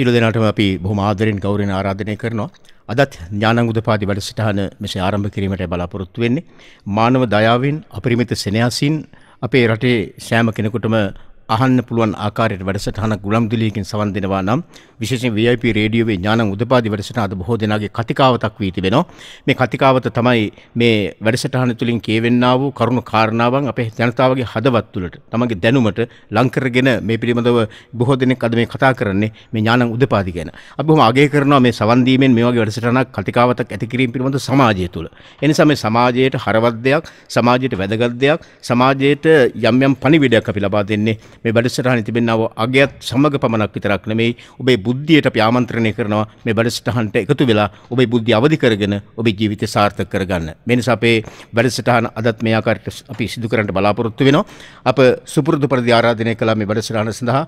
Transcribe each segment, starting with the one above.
සියලු දෙනාටම අපි බොහොම ආදරෙන් ගෞරවයෙන් ආරාධනය කරනවා. අදත් ඥානංගුදපාදි වැඩසටහන මෙසේ ආරම්භ කිරීමට බලාපොරොත්තු වෙන්නේ. මානව දයාවෙන් අපරිමිත සෙනෙහසින් අපේ රටේ සෑම කෙනෙකුටම අහන්න පුළුවන් ආකාරයට වැඩසටහනක් ගුලම්දුලියකින් සවන් දෙනවා නම් විශේෂයෙන් VIP රේඩියෝවේ ඥානං උදපාදි වැඩසටහන අද බොහෝ දෙනාගේ කතිකාවතක් වී තිබෙනවා. මේ කතිකාවත තමයි මේ වැඩසටහන තුලින් කියවෙන්නා වූ කරුණු කාරණාවන් අපේ ජනතාවගේ හදවත් තුළට තමගේ දැනුමට ලං කරගෙන මේ පිළිබඳව බොහෝ දෙනෙක් අද මේ කතා කරන්නේ මේ ඥානං උදපාදි ගැන. අපි බොහොම අගය කරනවා මේ සවන් දීමෙන් මේ වගේ වැඩසටහනක් කතිකාවතක් ඇති කිරීම පිළිබඳ සමාජය තුළ. ඒ නිසා මේ සමාජයට හරවත් දෙයක්, සමාජයට වැදගත් දෙයක්, සමාජයට යම් යම් පණිවිඩයක් අපි ලබා දෙන්නේ මේ වැඩසටහන තිබෙනව අගයත් සමග පමණක් විතරක් නෙමෙයි ඔබේ බුද්ධියට අපි ආමන්ත්‍රණය කරනවා මේ වැඩසටහනට එකතු වෙලා ඔබේ බුද්ධිය අවදි කරගෙන ඔබේ ජීවිතය සාර්ථක කරගන්න. මේ නිසා අපේ වැඩසටහන අදත් මේ ආකාරයට අපි සිදු කරන්න බලාපොරොත්තු වෙනවා. අප සුපුරුදු පරිදි ආරාධනය කළා මේ වැඩසටහන සඳහා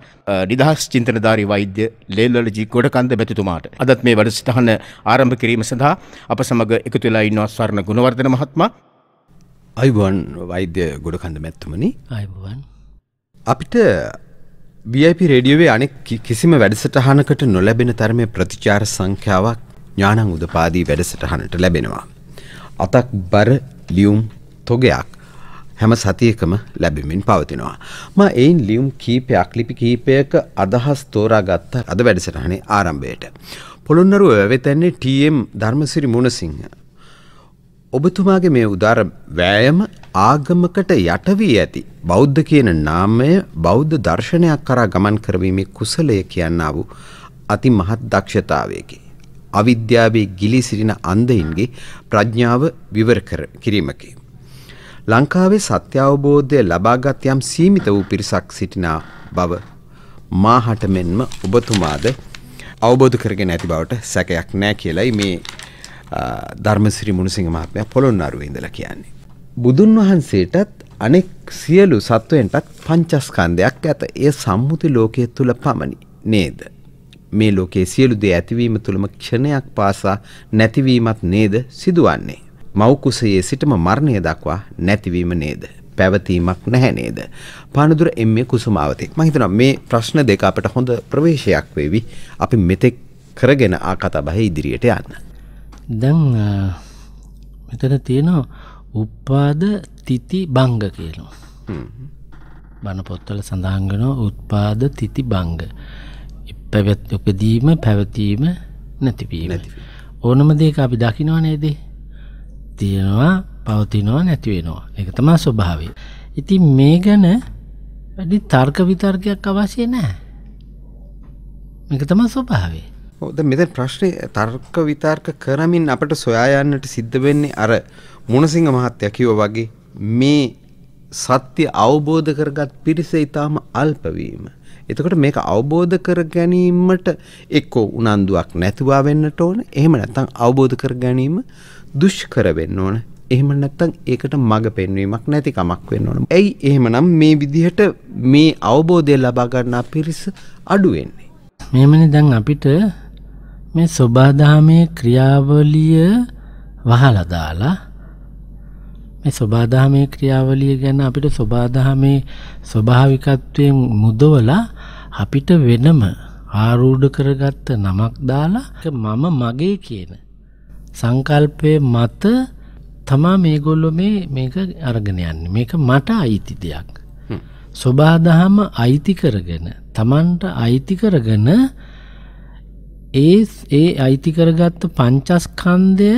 නිදහස් චින්තනධාරී වෛද්‍ය ලේල්වල ජී කොටකන්ද මැතිතුමාට. අදත් මේ වැඩසටහන ආරම්භ කිරීම සඳහා අප සමග එකතු වෙලා ඉන්නවා සර්ණ ගුණවර්ධන මහත්මයා අයිබුවන් වෛද්‍ය ගොඩකඳ මැත්තුමනි අයිබුවන් අපිට VIP රඩියෝවේ අනෙක් කිසිම වැඩසටහනකට නොලැබෙන තරමේ ප්‍රතිචාර සංඛ්‍යාවක් ඥානං උදපාදී වැඩසටහනට ලැබෙනවා. අතක් බර ලියුම් තොගයක් හැම සතියකම ලැබෙමින් පවතිනවා. ම එයින් ලියුම් කීපයක් ලිපි කීපයක අදහස් තෝරාගත්ත අද වැඩසටහනේ ආරම්භයට. පොළොන්නරුව වෙතැන්නේ TM ධර්මසිරි මුණසිංහ. ඔබතුමාගේ මේ උදාර වෑයම ආගමකට යටවී ඇති බෞද්ධ කියන නාමය බෞද්ධ දර්ශනයක් කරා ගමන් කරවීමේ කුසලය කියන්නා වූ අති මහත් දක්ෂතාවයකි. අවිද්‍යාවේ ගිලි සිටින අන්ධයින්ගේ ප්‍රඥාව විවර කිරීමකි. ලංකාවේ සත්‍ය අවබෝධය ලබාගත් යම් සීමිත වූ පිරිසක් සිටින බව මාහට මෙන්ම ඔබතුමාද අවබෝධ කරගෙන ඇති බවට සැකයක් නෑ කියලයි මේ ධර්මසිරි මුණුසිංහ මහත්මයා පොළොන්නරුවේ ඉඳලා කියන්නේ. බුදුන් වහන්සේටත් අනෙක් සියලු සත්වයන්ටත් පංචස්කන්ධයක් ඇත. ඒ සම්මුති ලෝකයේ තුල පමණි. නේද? මේ ලෝකයේ සියලු දේ ඇතිවීම තුළම ක්ෂණයක් පාසා නැතිවීමත් නේද සිදුවන්නේ. මෞකුසයේ සිටම මරණය දක්වා නැතිවීම නේද. පැවතීමක් නැහැ නේද. පානදුර එම්ම කුසුමාවතේ මහිතන මේ ප්‍රශ්න දෙක අපට හොඳ ප්‍රවේශයක් වේවි අපි මෙතෙක් කරගෙන ආකතා බහ ඉදිරියට යන්න. දැන් මෙතන තියෙනවා උප්පාද තිති බංග කියනවා. බණපොත්තල සඳහන්ගනෝ උත්පාද තිති බංග. පැවැත් උපදීම පැවතීම නැතිවීම. ඕනම දෙක අපි දකිනවා නේදේ. තියෙනවා පවතිනවා නැතිවෙනවා එක තමා ස්වභාවය. ඉතින් මේ ගැන වැඩි තර්ක විතර්කයක් අවශ්‍ය නෑ. මේක තම ස්වභාවේ. ඔද මෙත ප්‍රශ්නය තර්ක විතර්ක කරමින් අපට සොයා යන්නට සිද්ධ වෙන්නේ අර මුණසිංහ මහත්තයා කිව්වා වගේ මේ සත්‍ය අවබෝධ කරගත් පිරිස ඊටාම අල්ප වීම. එතකොට මේක අවබෝධ කර ගැනීමට එක්කෝ උනන්දුවක් නැතුවා වෙන්නට ඕන. එහෙම නැත්නම් අවබෝධ කර ගැනීම දුෂ්කර වෙන්න ඕන. එහෙම නැත්නම් ඒකට මඟ පෙන්වීමක් නැති කමක් වෙන්න ඕන. එයි එහෙමනම් මේ විදිහට මේ අවබෝධය ලබා ගන්නා පිරිස අඩු වෙන්නේ. මෙහෙමනේ දැන් අපිට මේ සෝබාදාමේ ක්‍රියාවලිය වහලා දාලා මේ සබාදහමේ ක්‍රියාවලිය ගැන අපිට සබාදහමේ ස්වභාවිකත්වයෙන් මුදවලා අපිට වෙනම ආරූඪ කරගත්ත නමක් දාලා මම මගේ කියන සංකල්පය මත තමා මේගොල්ලො මේ මේක අරගෙන යන්න මේක මට අයිති දෙයක් ස්වබාදහම අයිති කරගෙන තමන්ට අයිති කරගෙන ඒ ඒ අයිති කරගත්ත පංචස්කන්දය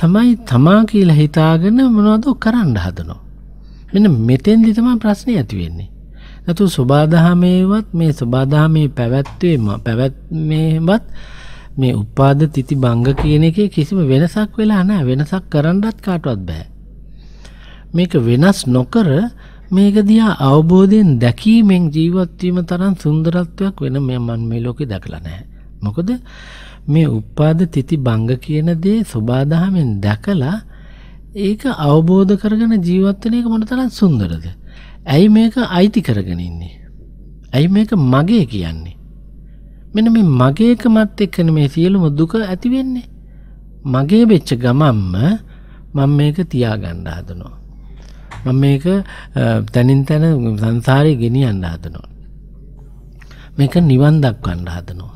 තමයි තමා කියලා හිතාගෙන මොනවදෝ කරන්න හදනවා. මෙන්න මෙතෙන්දි තමයි ප්‍රශ්නේ ඇති වෙන්නේ. නැතු සබාදහමේවත් මේ සබාදහමේ පැවැත්වීම පැවැත්මේවත් මේ උපාද තිති බංග කියන එකේ කිසිම වෙනසක් වෙලා නැහැ. වෙනසක් කරන්නවත් කාටවත් බෑ. මේක වෙනස් නොකර මේක දිහා අවබෝධයෙන් දැකීමෙන් ජීවත් වීම තරම් සුන්දරත්වයක් වෙන මම මේ ලෝකේ දැකලා නැහැ. මොකද මේ උප්පාද තිති බංග කියන දේ සුබාදහමෙන් දැකලා ඒක අවබෝධ කරගෙන ජීවත්වන එක මොන තරන් සුන්දරද. ඇයි මේක අයිති කරගෙන ඉන්නේ. ඇයි මේක මගේ කියන්නේ. මෙන මේ මගේකමත් එක්කන මේ සියලුම දුක ඇතිවෙන්නේ. මගේ වෙච්ච ගමම්ම මං මේක තියාගන්න හදනවා. මම මේක තැනින් තැන සංසාරය ගෙනියන්න හදනවා. මේක නිවන් දක්වන්න හදනවා.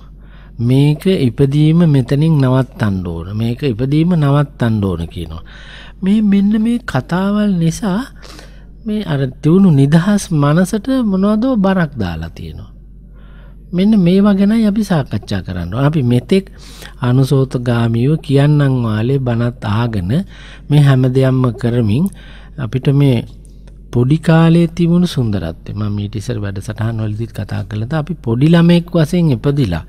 මේක ඉපදීම මෙතනින් නවත්තන්න ඕන මේක ඉපදීම නවත්තන්න ඕන කියනවා. මේ මෙන්න මේ කතාවල් නිසා මේ අර තිවුණු නිදහස් මනසට මොනවදෝ බරක් දාලා තියෙනවා. මෙන්න මේ වගෙනයි අපි සාකච්ඡා කරන්න. අපි මෙතෙක් අනුසෝත ගාමියෝ කියන්නම් වාලේ බණත් ආගෙන මේ හැම දෙයක්ම කරමින් අපිට මේ පොඩි කාලේ තිබුණු සුන්දරත්වය මම ඊට ඉස්සර වැඩසටහන් වලදීත් කතා කළා අපි පොඩි ළමෙක් වශයෙන් ඉපදිලා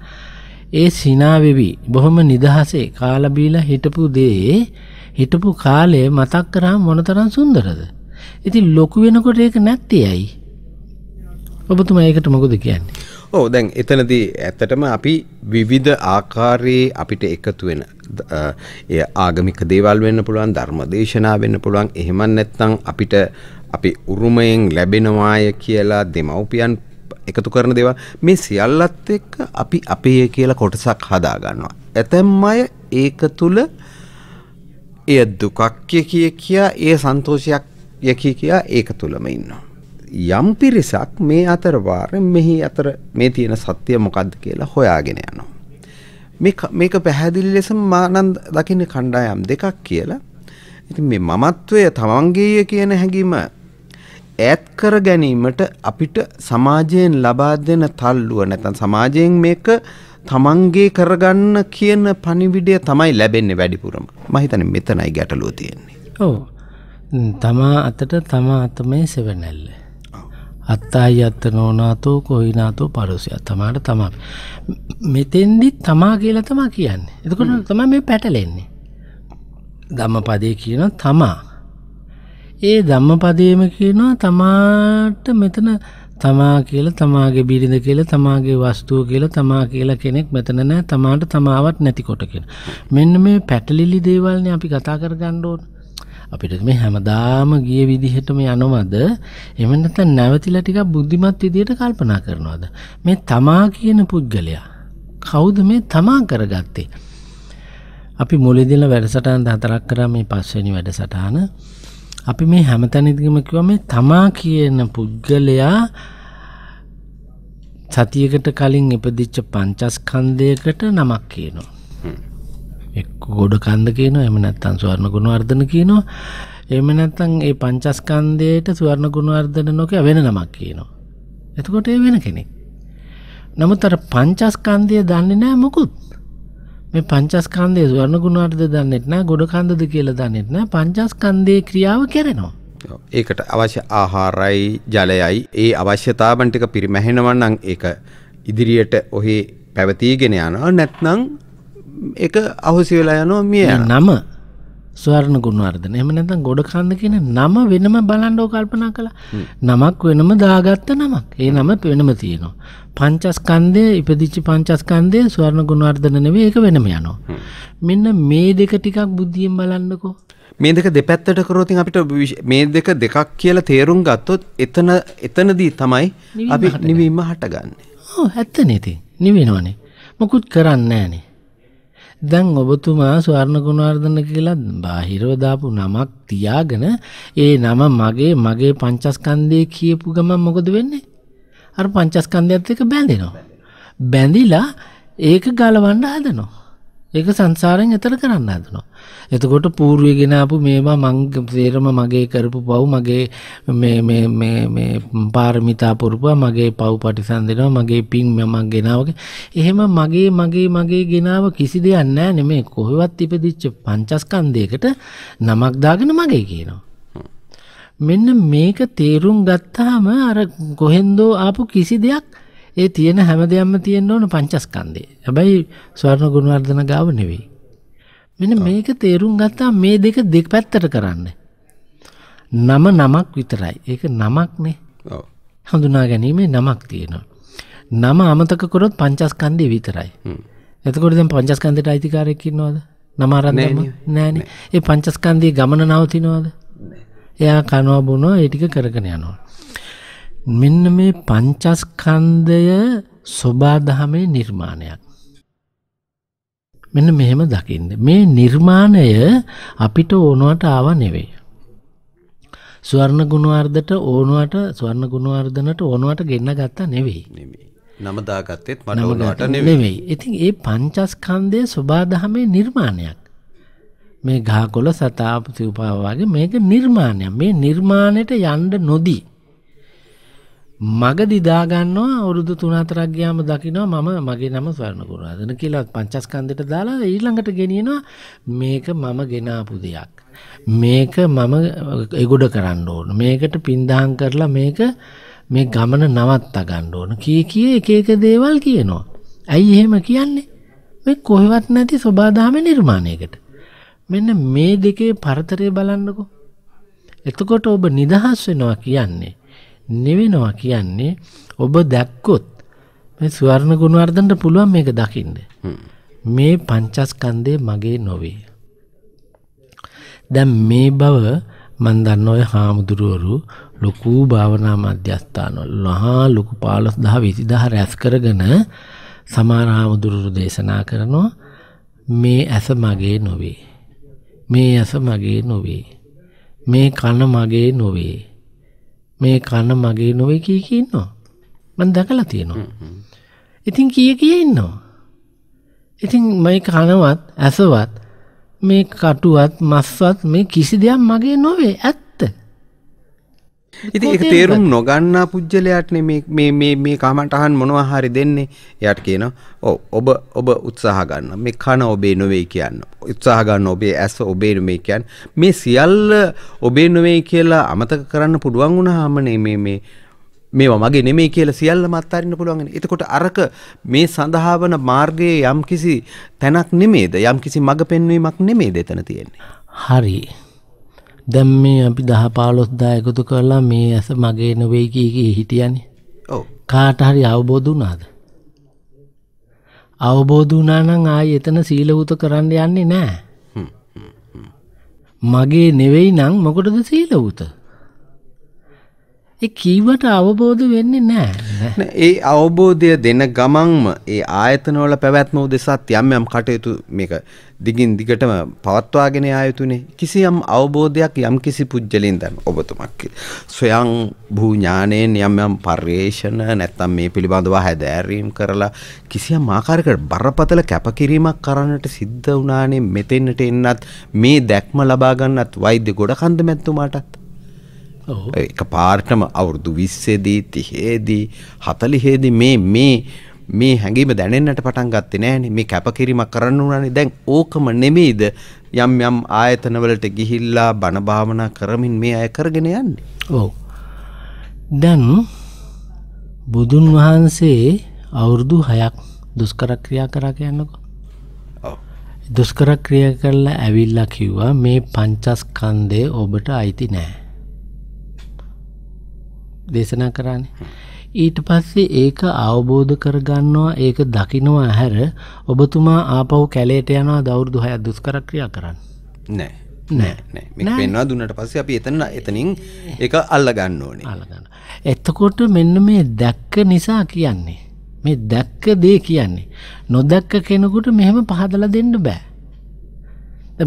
ඒ සිනාවෙවි බොහොම නිදහසේ කාලබීලා හිටපු දේ හිටපු කාලය මතක් කරා මොනතරම් සුන්දරද. ඉතින් ලොකු වෙනකොට ඒක නැත්තේ ඇයි. ඔබතුම ඒකට මොකද කියන්නේ. ඕ දැන් එතනදී ඇත්තටම අපි විවිධ ආකාරයේ අපිට එකතු වෙන එය ආගමික දේවල් වෙන්න පුළුවන් ධර්ම දේශනා වෙන්න පුළුවන් එහෙම නැත්නම් අපිට අපි උරුමයෙන් ලැබෙනවාය කියලා දෙමව්පියන් එකතු කරන දේවල් මේ සියල්ලත් එක්ක අපි අපේ කියලා කොටසක් හදා ගන්නවා. ඇතැම් අය ඒක තුල එය දුකක් කිය කියා ඒ සන්තෝෂයක් යකි කියා ඒක තුලම ඉන්නවා. යම් පිරිසක් මේ අතර වාර මෙහි අතර මේ තියෙන සත්‍ය මොකද්ද කියලා හොයාගෙන යනවා. මේක පැහැදිලි ලෙස මානන් දකින්න කණ්ඩායම් දෙකක් කියලා. ඉතින් මේ මමත්වය තමන්ගේය කියන හැඟීම ඈත් කර ගැනීමට අපිට සමාජයෙන් ලබා දෙන තල්ලුව නැත්නම් සමාජයෙන් මේක තමන්ගේ කරගන්න කියන පණිවිඩය තමයි ලැබෙන්නේ වැඩිපුරම. මම හිතන්නේ මෙතනයි ගැටලුව තියෙන්නේ. ඔව්. තමා අතට තමා අතමේ සෙවණැල්ල. අත්තායි අත්ත නෝනාතෝ කොහිනාතෝ පරුසය තමාට තමා මෙතෙන්දි තමා කියලා තමා කියන්නේ එතකොට තමයි මේ පැටලෙන්නේ ධම්මපදයේ කියන තමා ඒ ධම්මපදයේම කියනවා තමාට මෙතන තමා කියලා තමාගේ බිරිඳ කියලා තමාගේ වස්තුව කියලා තමා කියලා කෙනෙක් මෙතන නැහැ තමාට තමාවත් නැති කොට කියලා. මෙන්න මේ පැටලිලි දේවල්නේ අපි කතා කරගන්න ඕන. අපිට මේ හැමදාම ගිය විදිහටම යනවද? එහෙම නැත්නම් නැවතිලා ටිකක් බුද්ධිමත් විදිහට කල්පනා කරනවද? මේ තමා කියන පුද්ගලයා කවුද මේ තමා කරගත්තේ? අපි මුලදීලා වැඩසටහන් හතරක් කරා මේ පස්වෙනි වැඩසටහන. අපි මේ හැමතැනදිම කිව්ව මේ තමා කියන පුද්ගලයා සතියකට කලින් ඉපදිච්ච පංචස්කන්ධයකට නමක් කියනවා. එක්ක ගොඩ කන්ද කියනවා එහෙම නැත්නම් ස්වර්ණ ගුණවර්ධන කියනවා. එහෙම නැත්නම් ඒ පංචස්කන්ධයට ස්වර්ණ ගුණවර්ධන නොකිය වෙන නමක් කියනවා. එතකොට ඒ වෙන කෙනෙක්. නමුත් අර පංචස්කන්ධය දන්නේ නැහැ මොකුත්. මේ පංචස්කන්දය සුවරණ ගුණාටද දන්නෙත් නෑ ගොඩ කන්දද කියල දන්නෙත් නෑ පංචස්කන්දය ක්‍රියාව කරනවා. ඒකට අවශ්‍ය ආහාරයි ජලයයි ඒ අවශ්‍යතාවන්ටික පිරිමැහෙනවන්නන් ඒක ඉදිරියට ඔහේ පැවතිීගෙන යනවා නැත්නං එක අහුසි වෙලා යනෝ මිය නම ස්වර්ණ ගුණවර්ධන එම නැතම් ගොඩ කන්ද කියන නම වෙනම බලන්ඩෝ කල්පනා කළ නමක් වෙනම දාගත්ත නමක් ඒ නම වෙනම තියෙනවා. පංචස්කන්දය ඉපදිච්චි පංචස්කන්දය ස්වර්ණ ගුණවර්ධනනව ඒක වෙනම යනවා. මෙන්න මේ දෙක ටිකක් බුද්ධියෙන් බලන්නකෝ. මේ දෙක දෙපැත්තට කරෝතින් අපිට මේ දෙක දෙකක් කියලා තේරුම් ගත්තොත් එතන එතනදී තමයි අපි නිවීම හටගන්න. ඇත්ත නති නිවෙනවානේ මොකුත් කරන්න ෑනේ දැන් ඔබතුමා ස්වර්ණ ගුණවර්ධන කියලා බාහිරව දාපු නමක් තියාගෙන ඒ නම මගේ මගේ පංචස්කන්ධය කියපු ගමන් මොකද වෙන්නේ? අර පංචස්කන්ධයත් එක්ක බැඳෙනවා. බැඳිලා ඒක ගලවන්න හදනවා. ඒක සංසාරයෙන් එතර කරන්න හදනවා. එතකොට පූර්වය ගෙන ආපු මේවා මං තේරම මගේ කරපු පව් මගේ මේ මේ මේ මේ පාරමිතා පුරපුවා මගේ පව් පටිසන්දෙනවා මගේ පින් මම ගෙනාවගේ එහෙම මගේ මගේ මගේ ගෙනාව කිසි දෙයක් නැහැ නෙමේ කොහෙවත් ඉපදිච්ච පංචස්කන්ධයකට නමක් දාගෙන මගේ කියනවා. මෙන්න මේක තේරුම් ගත්තාම අර කොහෙන්දෝ ආපු කිසි දෙයක් ඒ තියෙන හැම දෙයක්ම තියෙන්න ඕන පංචස්කන්දේ. හැබැයි ස්වර්ණ ගුණවර්ධන ගාව නෙවෙයි. මෙන්න මේක තේරුම් ගත්තා මේ දෙක දෙක පැත්තට කරන්න. නම නමක් විතරයි. ඒක නමක්නේ. ඔව්. හඳුනා ගැනීමේ නමක් තියෙනවා. නම අමතක කරොත් පංචස්කන්දේ විතරයි. එතකොට දැන් පංචස්කන්දේට අයිතිකාරයෙක් ඉන්නවද? නම අරන් නෑනේ. ඒ පංචස්කන්දේ ගමන නවතිනවද? එයා කනවා බොනවා ඒ ටික කරගෙන යනවා. මෙන්න මේ පංචස්කන්දය ස්වබාදහමේ නිර්මාණයක්. මෙන්න මෙහෙම දකින්න. මේ නිර්මාණය අපිට ඕනුවට ආව නෙවෙයි. ස්වර්ණ ගුණවර්ධට ඕනුවට ස්වර්ණ ගුණවර්ධනට ඕනුවට ගෙන්න ගත්තා නෙවෙයි. නමදාගත්තෙත් මට ඕනුවට නෙවෙයි. ඉතින් ඒ පංචස්කන්ධය සබාධමේ නිර්මාණයක්. මේ ගහකොළ සතාපති උපාවාගේ මේක නිර්මාණයක්. මේ නිර්මාණයට යන්න නොදී මග දිදා ගන්නවා අවුරුදු 3-4ක් ගියාම දකිනවා මම මගේ නම ස්වර්ණ කුරාදන කියලා පංචස්කන්ධයට දාලා ඊළඟට ගෙනියනවා මේක මම ගෙනාපු දෙයක්. මේක මම එගොඩ කරන්න ඕන. මේකට පින්දාම් කරලා මේක මේ ගමන නවත්තා ගන්න ඕන. කී කී එක එක දේවල් කියනවා. ඇයි එහෙම කියන්නේ? මේ කොහෙවත් නැති සබාදාමේ නිර්මාණයකට. මෙන්න මේ දෙකේ පරතරය බලන්නකෝ. එතකොට ඔබ නිදහස් වෙනවා කියන්නේ නිවෙනවා කියන්නේ ඔබ දැක්කොත් මේ ස්වර්ණ ගුණවර්ධන්ට පුළුවන් මේක දකිින්ඩ. මේ පංචස්කන්දය මගේ නොවේ. දැම් මේ බව මන්දන්න ඔය හාමුදුරුවරු ලොකූ භාවනා මධ්‍යස්ථානොල් ලහා ලොකු පාලොස් දහ විසිදහ රැස් කරගන සමාන හාමුදුරුරු දේශනා කරනවා මේ ඇස මගේ නොවේ. මේ ඇස මගේ නොවේ. මේ කන මගේ නොවේ. මේ කන මගේ නොවේ කිය කිය ඉන්නවා. මම දැකලා තියෙනවා. ඉතින් කීය කීය ඉන්නවා. ඉතින් මේ කනවත් ඇසවත් මේ කටුවත් මස්වත් මේ කිසි දෙයක් මගේ නොවේ. ඇත්ත. ඉති එක තේරුම් නොගන්නා පුද්ගලයාටන මේ කාමටහන් මොනවා හරි දෙන්නේ යට කියන ඔබ ඔබ උත්සාහ ගන්න මේ කන ඔබේ නොවේ කියන්න උත්සාහ ගන්න ඔබේ ඇස ඔබේ නොවේ කියන් මේ සියල්ල ඔබේ නොවේ කියලා අමතක කරන්න පුළුවන් වුණාමනේ මේ මේ මේවා මගේ නෙමේ කියලා සියල්ල මත්තරින්න පුළුවන් එතකොට අරක මේ සඳහා වන මාර්ගයේ යම් කිසි තැනක් නෙමේද යම් කිසි මඟ පෙන්වීමක් නෙමේ දෙතන තියෙන්නේ හරි දැම් මේ අපි දහ පාලොස්දා එකතු කරලා මේ ඇස මගේ නොවෙයි කියකී හිටියනි කාටහරි අවබෝධනාද අවබෝධනානං ආය එතන සීලවූත කරන්න යන්නේ නෑ මගේ නෙවෙයි නං මොකටද සීලවූත ඒ කීවට අවබෝධ වෙන්නේ නැහැ. ඒ අවබෝධය දෙන ගමන්ම ඒ ආයතනවල පැවැත්ම උදෙසත් යම් යම් කටයුතු මේක දිගින් දිගටම පවත්වාගෙන ආයතුනේ කිසියම් අවබෝධයක් යම් කිසි පුජ්‍යලින් දන්න ඔබතුමක් ස්වයං භූ ඥානයෙන් යම් යම් පර්යේෂණ නැත්නම් මේ පිළිබඳව හැදෑරීම් කරලා කිසියම් ආකාරයකට බරපතල කැපකිරීමක් කරන්නට සිද්ධ වුණානේ මෙතෙන්නට එන්නත් මේ දැක්ම ලබා ගන්නත් වෛද්‍ය ගොඩකන්ද මැතිතුමාටත් එක පාර්ටම අවුරුදු විස්සේදී තිහේදී හතලිහේදී මේ මේ මේ හැඟීම දැනෙන්නට පටන් ගත්තේ නෑනේ මේ කැපකිරීමක් කරන්න උනනේ දැන් ඕකම නෙමෙයිද යම් යම් ආයතනවලට ගිහිල්ලා බණ භාවනා කරමින් මේ අය කරගෙන යන්නේ. ඔව්. දැන් බුදුන් වහන්සේ අවුරුදු 6ක් දුෂ්කර ක්‍රියා කරා කියන්නකෝ. ඔව්. දුෂ්කර ක්‍රියා කරලා ඇවිල්ලා කිව්වා මේ පංචස්කන්ධය ඔබට අයිති නෑ. දේශනා කරන්නේ. ඊට පස්සේ ඒක අවබෝධ කරගන්නවා ඒක දකිනවා හැර ඔබතුමා ආපහු කැලේට යනවා දෞරුදු හයක් දුෂ්කර ක්‍රියා කරන්න. නෑ. නෑ නෑ පෙන්වා දුන්නට පස්සේ අපි එතන එතනින් එක අල්ල ගන්න ඕනේ අල්ලගන්න. එතකොට මෙන්න මේ දැක්ක නිසා කියන්නේ මේ දැක්ක දේ කියන්නේ නොදැක්ක කෙනෙකුට මෙහෙම පහදලා දෙන්න බෑ.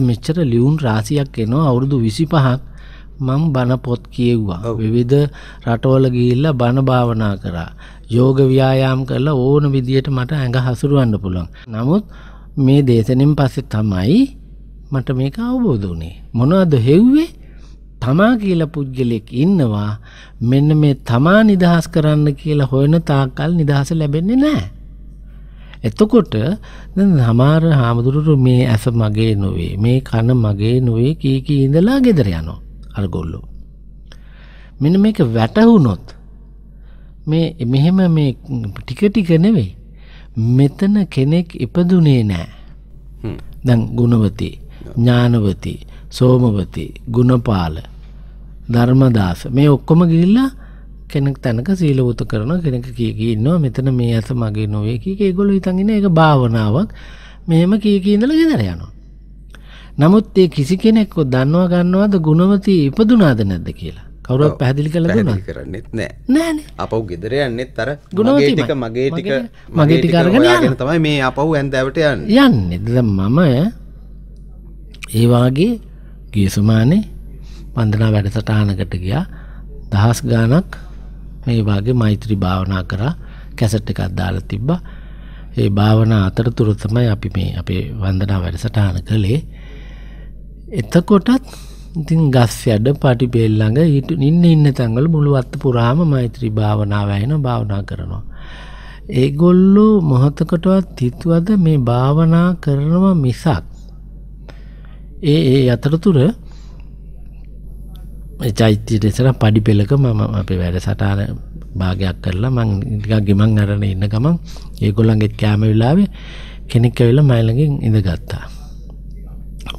මෙච්චර ලියුන් රාසියක් එනවා අවුරුදු විසි පහක් මම බණ පොත් කියෙව්වා විවිධ රටෝල ගිහිල්ලා බණ භාවනා කරා යෝග ව්‍යායාම් කරලා ඕන විදියට මට ඇඟ හසුරුවන්න පුළුවන් නමුත් මේ දේශනෙන් පස්සේ තමයි මට මේක අවබෝධ වුණේ මොනවද හෙව්වේ තමා කියලා පුද්ගලෙක් ඉන්නවා මෙන්න මේ තමා නිදහස් කරන්න කියලා හොයන තාක්කල් නිදහස ලැබෙන්නේ නැහැ එතකොට හමාර හාමුදුරුවරු මේ ඇස මගේ නොවේ මේ කන මගේ නොවේ කීකී ඉඳලා ගෙදර යනවා. අරගොල්ලෝ. මෙන මේක වැටහුනොත් මේ මෙහෙම මේ ටිකටික නෙවෙයි මෙතන කෙනෙක් ඉපදුනේ නෑ දැන් ගුණවති ඥානවති සෝමවති ගුණපාල ධර්මදාස මේ ඔක්කොම ගිල්ලා කෙනෙක් තැනක සීලවත කරන කෙනෙක කියකින්නවා මෙතන මේ ඇස මගේ නොවේ කිය ඒගොලු ඉතගෙන ඒ භාවනාවක් මෙහෙම කියකීඉඳල ගෙදර යනවා නමුත් ඒ කිසි කෙනෙක්ව දන්නවා ගන්නවාද ගුණවති ඉපදුනාද නැද්ද කියලා කවුරක් පැහදිලි කළ දුන කරන්නෙත් නෑ නෑන අපව ගෙදර යන්නෙත් තර ගුණවතික මගේ ටික මගේ ටිකරගෙන තමයි මේ අපව් ඇන්දැවට යන්න යන්න එද මම ඒවාගේ ගියසුමානේ පන්දනා වැඩසටානකට ගියා දහස් ගානක් මේ වගේ මෛත්‍රී භාවනා කරා කැසට් එකක් දාලා තිබ්බා ඒ භාවනා අතරතුර තමයි අපි මේ අපේ වන්දනා වැඩසටහන කළේ එතකොටත් ඉතින් ගස් යඩ පටි පෙල්ළඟ ඊට ඉන්න ඉන්න තැන්වල මුළු අත්ත පුරාම මෛත්‍රී භාවනාව ඇහෙන භාවනා කරනවා. ඒගොල්ලු මොහොතකටවත් හිතුවද මේ භාවනා කරනව මිසක්. ඒ ඒ අතරතුර චෛත්‍යයට එසර පඩි පෙළක මම අපේ වැඩ සටාන භාගයක් කරලා මං ටිකක් ගෙමන් අරගෙන ඉන්න ගමන් ඒගොල්ලන්ගෙත් කෑම වෙලාවේ කෙනෙක් ඇවිල්ලා මයිලඟින් ඉඳගත්තා.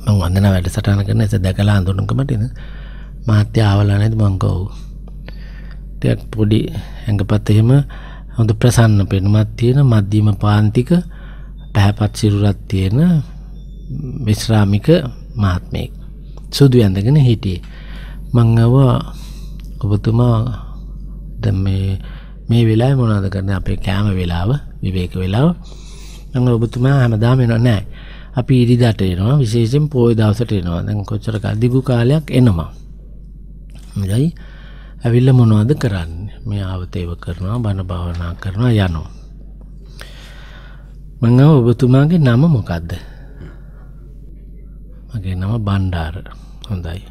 මං වන්දන වැඩ සටන කරන ඇස දැකලා අඳුනුකමටන මාත්‍ය ආවලා නැති මංකව් ටත් පොඩි ඇඟපත් එහෙම හොඳ ප්‍රසන්න පෙනුමත් තියෙන මධ්‍යීම පාන්තික පැහැපත් සිරුරත් තියෙන විශ්‍රාමික මාත්මයෙක් සුදු ඇඳගෙන හිටියේ මංගව ඔබතුමා ද මේ වෙලා මොනාද කරන අපේ කෑම වෙලාව විවේක වෙලාව ඔබතුමා හැමදාම වෙන නෑ අපි ඉරිදට එනවා විශේෂෙන් පෝය දවසට එනවා දැන් කොච්චරක අධිගු කාලයක් එනවා මිරයි ඇවිල්ල මොනවද කරන්න මේ ආවතේව කරනවා බණ භාවනා කරනවා යනෝ මං ඔබතුමාගේ නම මොකක්ද මගේ නම බණ්ඩාර හොඳයි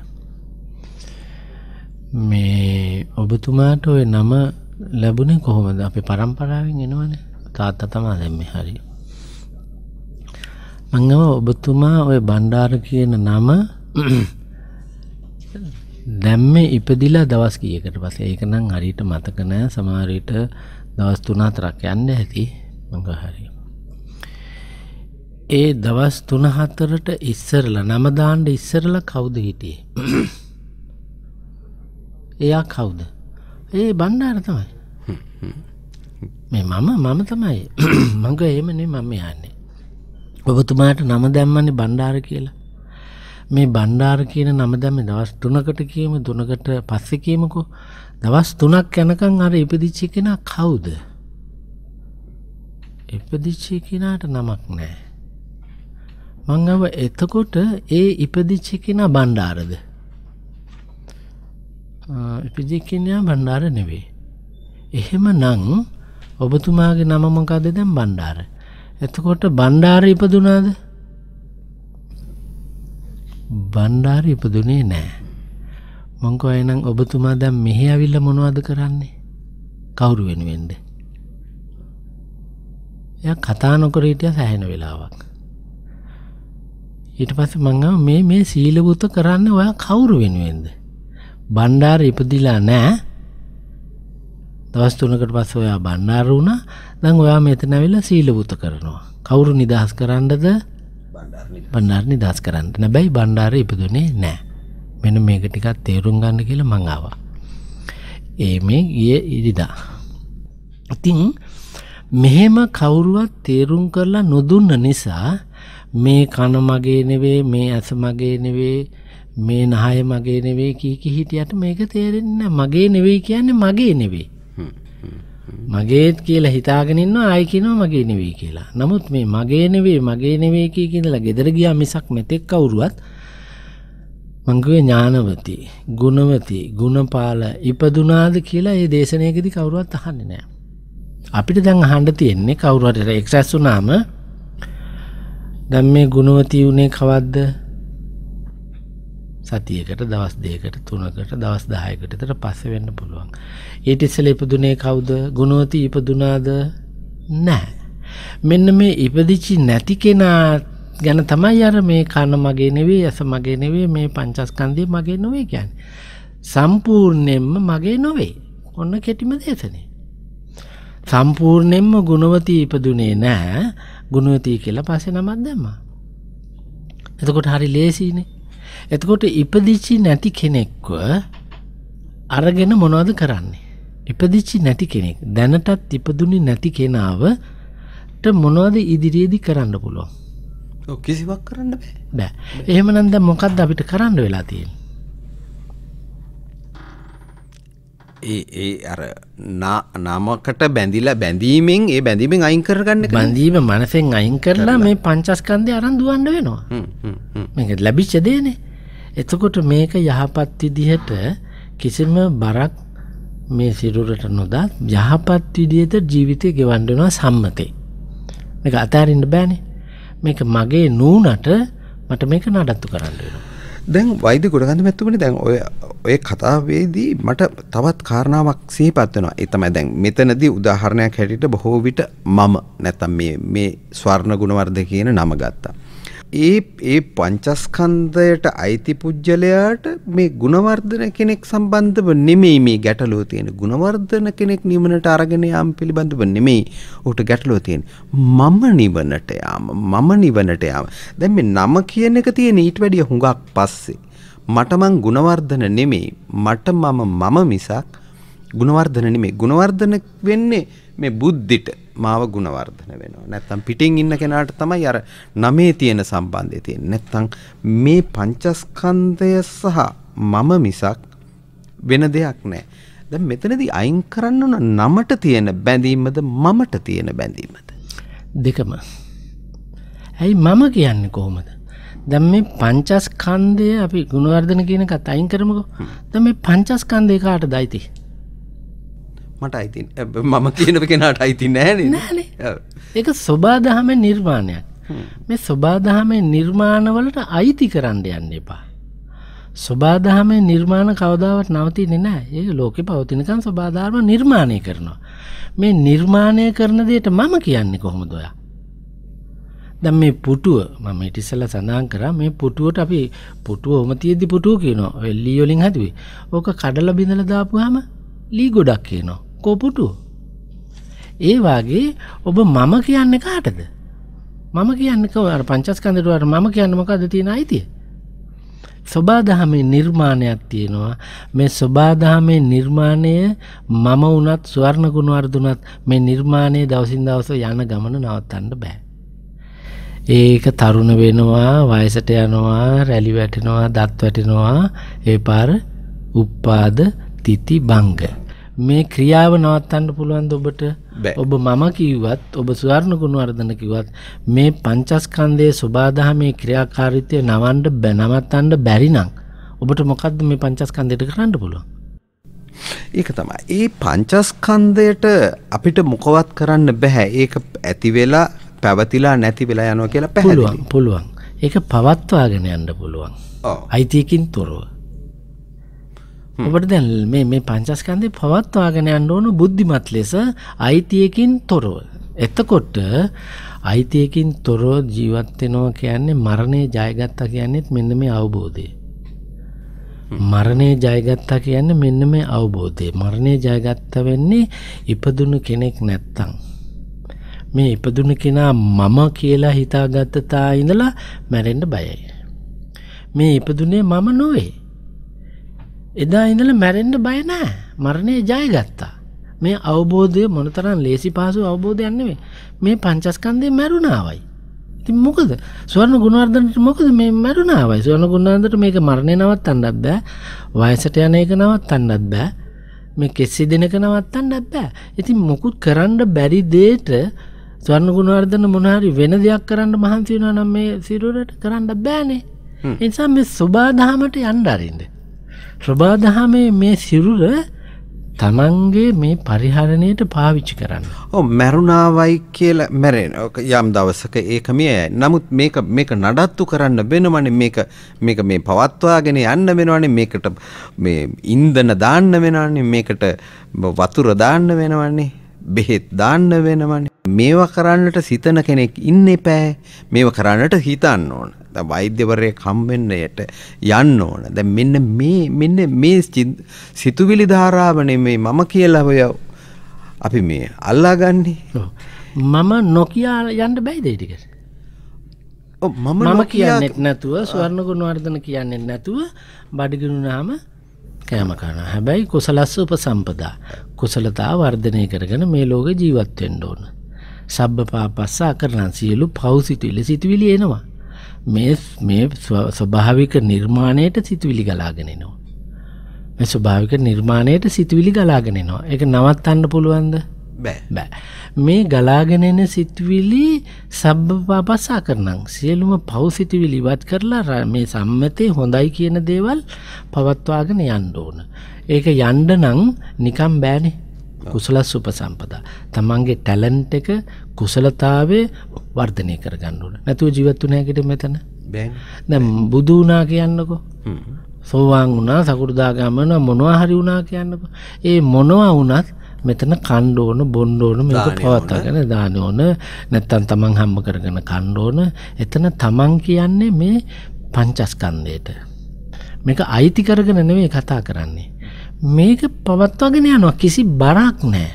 මේ ඔබතුමාට ඔය නම ලැබුණේ කොහොමද අපි පරම්පරාවෙන් එනවනේ තාත්තා තමා දැම්මේ හරි මංගම ඔබතුමා ඔය බණ්ඩාර කියන නම දැම්ම ඉපදිලා දවස් කියකට පස ඒක නම් හරිට මතකනෑ සමාරීට දවස් තුනා තරක් යන්න ඇති මඟ හරි. ඒ දවස් තුනහතරට ඉස්සරල නමදාන්ඩ ඉස්සරල කවුද හිටිය එයා කවුද ඒ බණ්ඩාර තමයි මේ මම මම තමයි මඟ එහෙමනේ මම යන්නේ ඔබතුමාට නම දැම්මන්නේ බණ්ඩාර කියලා. මේ බණ්ඩාර කියන නම දැම්මේ දවස් 3කට කියමු 3කට පස්සේ කියමුකෝ. දවස් 3ක් යනකම් අර ඉපදිච්ච කෙනා කවුද? ඉපදිච්ච කෙනාට නමක් නැහැ. මං අව එතකොට ඒ ඉපදිච්ච කෙනා බණ්ඩාරද? ඉපදිච්ච කෙනා බණ්ඩාර නෙවෙයි. එහෙමනම් ඔබතුමාගේ නම මොකද්ද දැන් බණ්ඩාර? එතකොට බණ්ඩාර ඉපදුනාද බණ්ඩාර ඉපදුනේ නෑ මොංකෝ එනම් ඔබතුමා දැම් මෙහෙ ඇවිල්ල මොනවද කරන්නේ කවුරු වෙනුවෙන්ද ය කතා නොකර හිටිය සැහෙන වෙලාවක් ඊට පස්ස මංගව මේ මේ සීලබුත කරන්න ඔයා කවුරු වෙනුවෙන්ද බණ්ඩාර ඉපදිලා නෑ දවස් තුනකට පස්ස ඔයා බන්නාර වුණා දැන් ඔයා මෙතන ඇවිල්ලා සීලබුත කරනවා කවුරු නිදහස් කරන්නද බන්නාර නිදහස් කරන්න නැබැයි බණ්ඩාර ඉපදුනේ නෑ මෙන මේක ටිකත් තේරුම් ගන්න කියලා මංආවා ඒ මේ ගිය ඉරිදා ඉතින් මෙහෙම කවුරුවත් තේරුම් කරලා නොදුන්න නිසා මේ කන මගේ නෙවේ මේ ඇස මගේ නෙවේ මේ නහය මගේ නෙවේ කීකි හිටියට මේක තේරෙන්න මගේ නෙවෙයි කියන්නේ මගේ නෙවෙයි මගේත් කියලා හිතාගෙනන්න අයකිනෝ මගේ නෙවී කියලා නමුත් මේ මගේ නෙවේ මගේ නෙවේකී කියනලා ගෙදර ගියා මිසක් මෙතෙක් කවුරුවත් මංගුවේ ඥානවති ගුණවති ගුණපාල ඉපදුනාද කියලා ඒ දේශනයකදි කවුරුවත් අහන්න නෑ අපිට දැන් අහන්ඩ තියෙන්නේ කවුරුහට එක්සැස්සුනාම දැම් මේ ගුණවති වුණේ කවද්ද සතියකට දවස් දෙකට තුනකට දවස් දායකට තර පස්ස වෙන්න පුළුවන්. ඊට ඉස්සල ඉපදුනේ කවුද ගුණෝති ඉපදුනාද නෑ. මෙන්න මේ ඉපදිචි නැති කෙනා ගැන තමයි අර මේ කන මගේ නෙවේ ඇස මගේ නෙවේ මේ පංචස්කන්දය මගේ නොවේ ගැන්. සම්පූර්ණයෙන්ම මගේ නොවේ ඔන්න කෙටිම දේශනේ. සම්පූර්ණයෙන්ම ගුණවතී ඉපදුනේ නෑ ගුණවතී කියලා පසේ නමත් දැම්ම. එතකොට හරි ලේසිනේ එතකොට ඉපදිච්චි නැති කෙනෙක්ව අරගෙන මොනවද කරන්නේ. ඉපදිච්චි නැති කෙනෙක් දැනටත් ඉපදුනි නැති කෙනාවට මොනවද ඉදිරියේදි කරන්න පුළුවන්. කිසිවක් කරන්න බෑ එහෙම නන්ද මොකක්ද අපිට කරන්න වෙලා තියෙන. ඒ ඒ අර නාමකට බැඳිලා බැඳීමෙන් ඒ බැඳීමෙන් අයින් කරගන්න බැඳීම මනසෙන් අයින් කරලා මේ පංචස්කන්දය අරන් දුවන්න වෙනවා මේක ලැබිච්ච දේනේ එතකොට මේක යහපත් විදිහට කිසිම බරක් මේ සිරුරට නොදත් යහපත් විදිහට ජීවිතය ගෙවන්ඩනවා සම්මතේ. මේක අතාරන්න බෑනේ මේක මගේ නූනට මට මේක නඩත්තු කරන්නවා. දැන් වෛද ගොඩගන්න මැත්තුමට දැන් ඔය ඔය කතාවේදී මට තවත් කාරණාවක් සහිපත්වනවා එතමයි දැන් මෙතනදී උදාහරණයක් හැටිට බොහෝ විට මම නැතම් මේ ස්වර්ණ ගුණවර්ධ කියන නම ගත්තා. ඒ ඒ පංචස්කන්ධයට අයිති පුජ්‍යලයාට මේ ගුණවර්ධන කෙනෙක් සම්බන්ධව නෙමෙයි මේ ගැටලුව තියෙන්නේ. ගුණවර්ධන කෙනෙක් නිවනට අරගෙන යාම පිළිබඳව නෙමෙයි ඔහුට ගැටලුව තියෙන්නේ. මම නිවනට යාම, මම නිවනට යාම. දැන් මේ නම කියන එක තියෙන ඊට වැඩිය හුඟක් පස්සේ. මට මං ගුණවර්ධන නෙමෙයි. මට මම මම මිසක් ගුණවර්ධන නෙමෙයි. ගුණවර්ධන වෙන්නේ මේ බුද්ධිට මාව ගුණවර්ධන වෙනවා. නැත්තම් පිටින් ඉන්න කෙනාට තමයි අර නමේ තියෙන සම්බන්ධය තියෙන්නේ. නැත්තම් මේ පංචස්කන්ධය සහ මම මිසක් වෙන දෙයක් නැහැ. දැන් මෙතනදී අයින් කරන්න ඕන නමට තියෙන බැඳීමද මමට තියෙන බැඳීමද? දෙකම. ඇයි මම කියන්නේ කොහොමද? දැන් මේ පංචස්කන්ධය අපි ගුණවර්ධන කියන කතායින් කරමුකෝ. දැන් මේ පංචස්කන්ධය කාටද අයිති? මට අයිතින් මම කියනව කෙනට අයිතින් නෑන ඒක ස්වබාදහම නිර්මාණයක් මේ ස්වබාදහමේ නිර්මාණවලට අයිති කරන්න යන්න එපා. ස්වබාදහමේ නිර්මාණ කවදාවත් නවතින්නේ නෑ ඒ ලෝකෙ පවතිනකන් ස්වබාධර්ම නිර්මාණය කරනවා. මේ නිර්මාණය කරන දෙයට මම කියන්නේ කොහොමද ඔයා? දැන් මේ පුටුව මම ඉතිසල සඳහන් කරා මේ පුටුවට අපි පුටුව ඔම තියෙද්දි පුටුව කියනවා. ඔය ලී වලින් හදුවේ. ඕක කඩලා බිඳලා දාපුවාම ලී ගොඩක් කියනවා. කොපුටුව. ඒ වාගේ ඔබ මම කියන්න කාටද? මම කියන්නේ කවර පංචස්කන්ධයට වර මම කියන්න මොකද්ද තියෙන අයිතිය? සබා දහමේ නිර්මාණයක් තියෙනවා මේ සබා දහමේ නිර්මාණය මම වුණත් ස්වර්ණ ගුණ වර්ධුණත් මේ නිර්මාණය දවසින් දවස යන ගමන නවත්තන්න බෑ ඒක තරුණ වෙනවා වයසට යනවා රැලි වැටෙනවා දත් වැටෙනවා ඒ පාර උප්පාද තితి බංග මේ ක්‍රියාව නවත්තන්න පුළුවන්ද ඔබට ඔබ මම කිව්වත් ඔබ සුවර්ණ ගුණවර්ධන කිව්වත් මේ පංචස්කන්ධයේ සබාධමේ ක්‍රියාකාරීත්වය නවන්න බැනවත්තන්න බැරි නම් ඔබට මොකද්ද මේ පංචස්කන්ධයට කරන්න පුළුවන් ඒක තමයි. ඒ පංචස්කන්ධයට අපිට මොකවත් කරන්න බෑ. ඒක ඇති වෙලා පැවතිලා නැති වෙලා යනවා කියලා පැහැදිලි. පුළුවන්. පුළුවන්. ඒක පවත්වාගෙන යන්න පුළුවන්. ඔව්. අයිතියකින් තොරව. ඔබට දැන් මේ පංචස්කන්දය පවත්වාගෙන යන්න ඕනු බුද්ධිමත් ලෙස අයිතියකින් තොරව. එතකොට අයිතියකින් තොරෝ ජීවත්වෙනවා කියන්නේ මරණය ජයගත්තා කියන්නෙත් මෙන්න මේ අවබෝධය. මරණය ජයගත්තා කියන්න මෙන්න මේ අවබෝධය. මරණය ජයගත්ත වෙන්නේ ඉපදුණු කෙනෙක් නැත්තං. මේ ඉපදුන කෙනා මම කියලා හිතාගත්තතා ඉඳලා මැරෙන්ඩ බයයි. මේ ඉපදුනේ මම නොවේ. එදා ඉඳල මැරෙන්ඩ බයනෑ මරණය ජයගත්තා. මේ අවබෝධය මොනතරන් ලේසි පාසු අවබෝධයන්නවේ මේ පංචස්කන්දය මැරුණාවයි. ති මොකද ස්වර්ණ ගුණාර්ධනට මොකද මේ මැරුණාවයි ස්වර්ණ ගුණාන්දට මේක මරණය නවත් අන්නත් බෑ වයසට යන එක නවත් අන්නත් බෑ මේ කෙස්සි දෙනක නවත් අන්නත් බෑ ඉතින් මොකුත් කරන්න බැරි දේට ස්වර්ණ ගුණාර්ධන මොනහරි වෙන දෙයක් කරන්න මහන්සිවනා නම් මේ සිරුරට කරන්න බෑනේ එනිසා මේ ස්වබාදහමට යන්ඩරින්ට ප්‍රබාදහමේ මේ සිරුර තමන්ගේ මේ පරිහරණයට පාවිච්චි කරන්න. ඕ මැරුණාවයි කියලා මැරෙන යම් දවසක ඒක මියයි. නමුත් මේක මේක නඩත්තු කරන්න වෙනවනේ මේක මේක මේ පවත්වාගෙන යන්න වෙනවනේ මේකට මේ ඉන්ධන දාන්න වෙනවනේ මේකට වතුර දාන්න වෙනවනේ බෙහෙත් දාන්න වෙනවනේ. මේවා කරන්නට සිතන කෙනෙක් ඉන්න එපෑ. මේවා කරන්නට හිතන්න ඕන. නැත්නම් වෛද්‍යවරයෙක් හම්බෙන්නයට යන්න ඕන. දැන් මෙන්න මේ මෙන්න මේ සිතුවිලි ධාරාව නෙමේ මම කියලා ඔය අපි මේ අල්ලාගන්නේ. මම නොකියා යන්න බැයිද ඒ ටික? මම මම කියන්නෙත් නැතුව ස්වර්ණ ගුණවර්ධන කියන්නෙත් නැතුව බඩගිනුනාම කෑම කනවා. හැබැයි කුසලස්ස උපසම්පදා. කුසලතා වර්ධනය කරගෙන මේ ලෝක ජීවත් වෙන්න ඕන. සබ්බ පාපස්ස අකරණන් සියලු පව් සිතුවිලි සිතුවිලි එනවා. මේ මේ ස්වභාවික නිර්මාණයට සිතුවිලි ගලාගෙනනවා. මේ ස්වභාවික නිර්මාණයට සිතුවිලි ගලාගෙනනවා. ඒක නවත්තන්න පුළුවන්ද? බෑ. බෑ. මේ ගලාගෙන එන සිතුවිලි සබ්බපාපසා කරනම් සියලුම පව් සිතුවිලි ඉවත් කරලා මේ සම්මතේ හොඳයි කියන දේවල් පවත්වාගෙන යන්න ඕන. ඒක යන්න නම් නිකම් බෑනේ. කුසලස් උපසම්පදා. තමන්ගේ ටැලන්ට් එක කුසලතාවේ වර්ධනය කරගන්නට නැතුව ජීවත්තු නෑකට මෙතන දැම් බුදුනා කියන්නකෝ සෝවාන් වුණා සකුරුදාගමන මොනවා හරි වුණා කියන්නක ඒ මොනවා වුණත් මෙතන කණ්ඩෝන බොන්්ඩෝන මේක පවත්තාගෙන දානෝන නැත්තන් තමන් හම්ම කරගෙන කණ්ඩෝන එතන තමන් කියන්නේ මේ පංචස්කන්දයට මේක අයිති කරගෙන නෙවේ කතා කරන්නේ මේක පවත්වාගෙන යනවා කිසි බරක් නෑ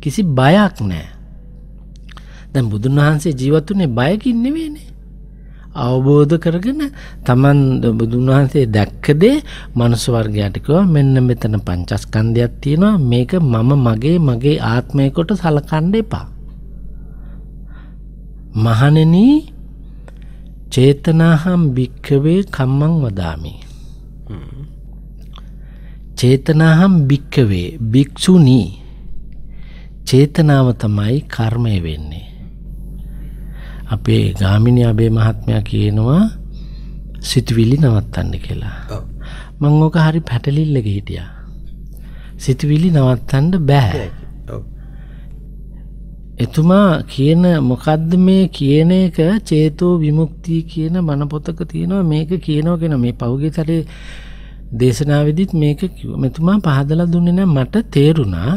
කිසි බයක් නෑ දැන් බුදුන් වහන්සේ ජීවත්වන්නේ බයකින් නෙවෙයිනේ. අවබෝධ කරගෙන තමන් බුදුන් වහන්සේ දැක්ක දේ මනුස්ස වර්ගයාට කිව්වා මෙන්න මෙතන පංචස්කන්ධයක් තියෙනවා මේක මම මගේ මගේ ආත්මය කොට සලකන්න එපා. මහණෙනි චේතනාහම් භික්ඛවේ කම්මං වදාමි. චේතනාහම් භික්ඛවේ භික්ෂුණී චේතනාව තමයි කර්මය වෙන්නේ. අපේ ගාමිණි අබේ මහත්මයා කියනවා සිතුවිලි නවත්තන්න කියලා. මං ඕක හරි පැටලිල්ලක හිටියා. සිතුවිලි නවත්තන්න බෑ. එතුමා කියන මොකද්ද මේ කියන එක චේතෝ විමුක්තිය කියන මනපොතක තියෙනවා මේක කියනවා කියෙන මේ පෞගේ තරේ දේශනාවිදිත් මේක කිව මෙතුමා පහදලා දුන්නේ නෑ මට තේරුණා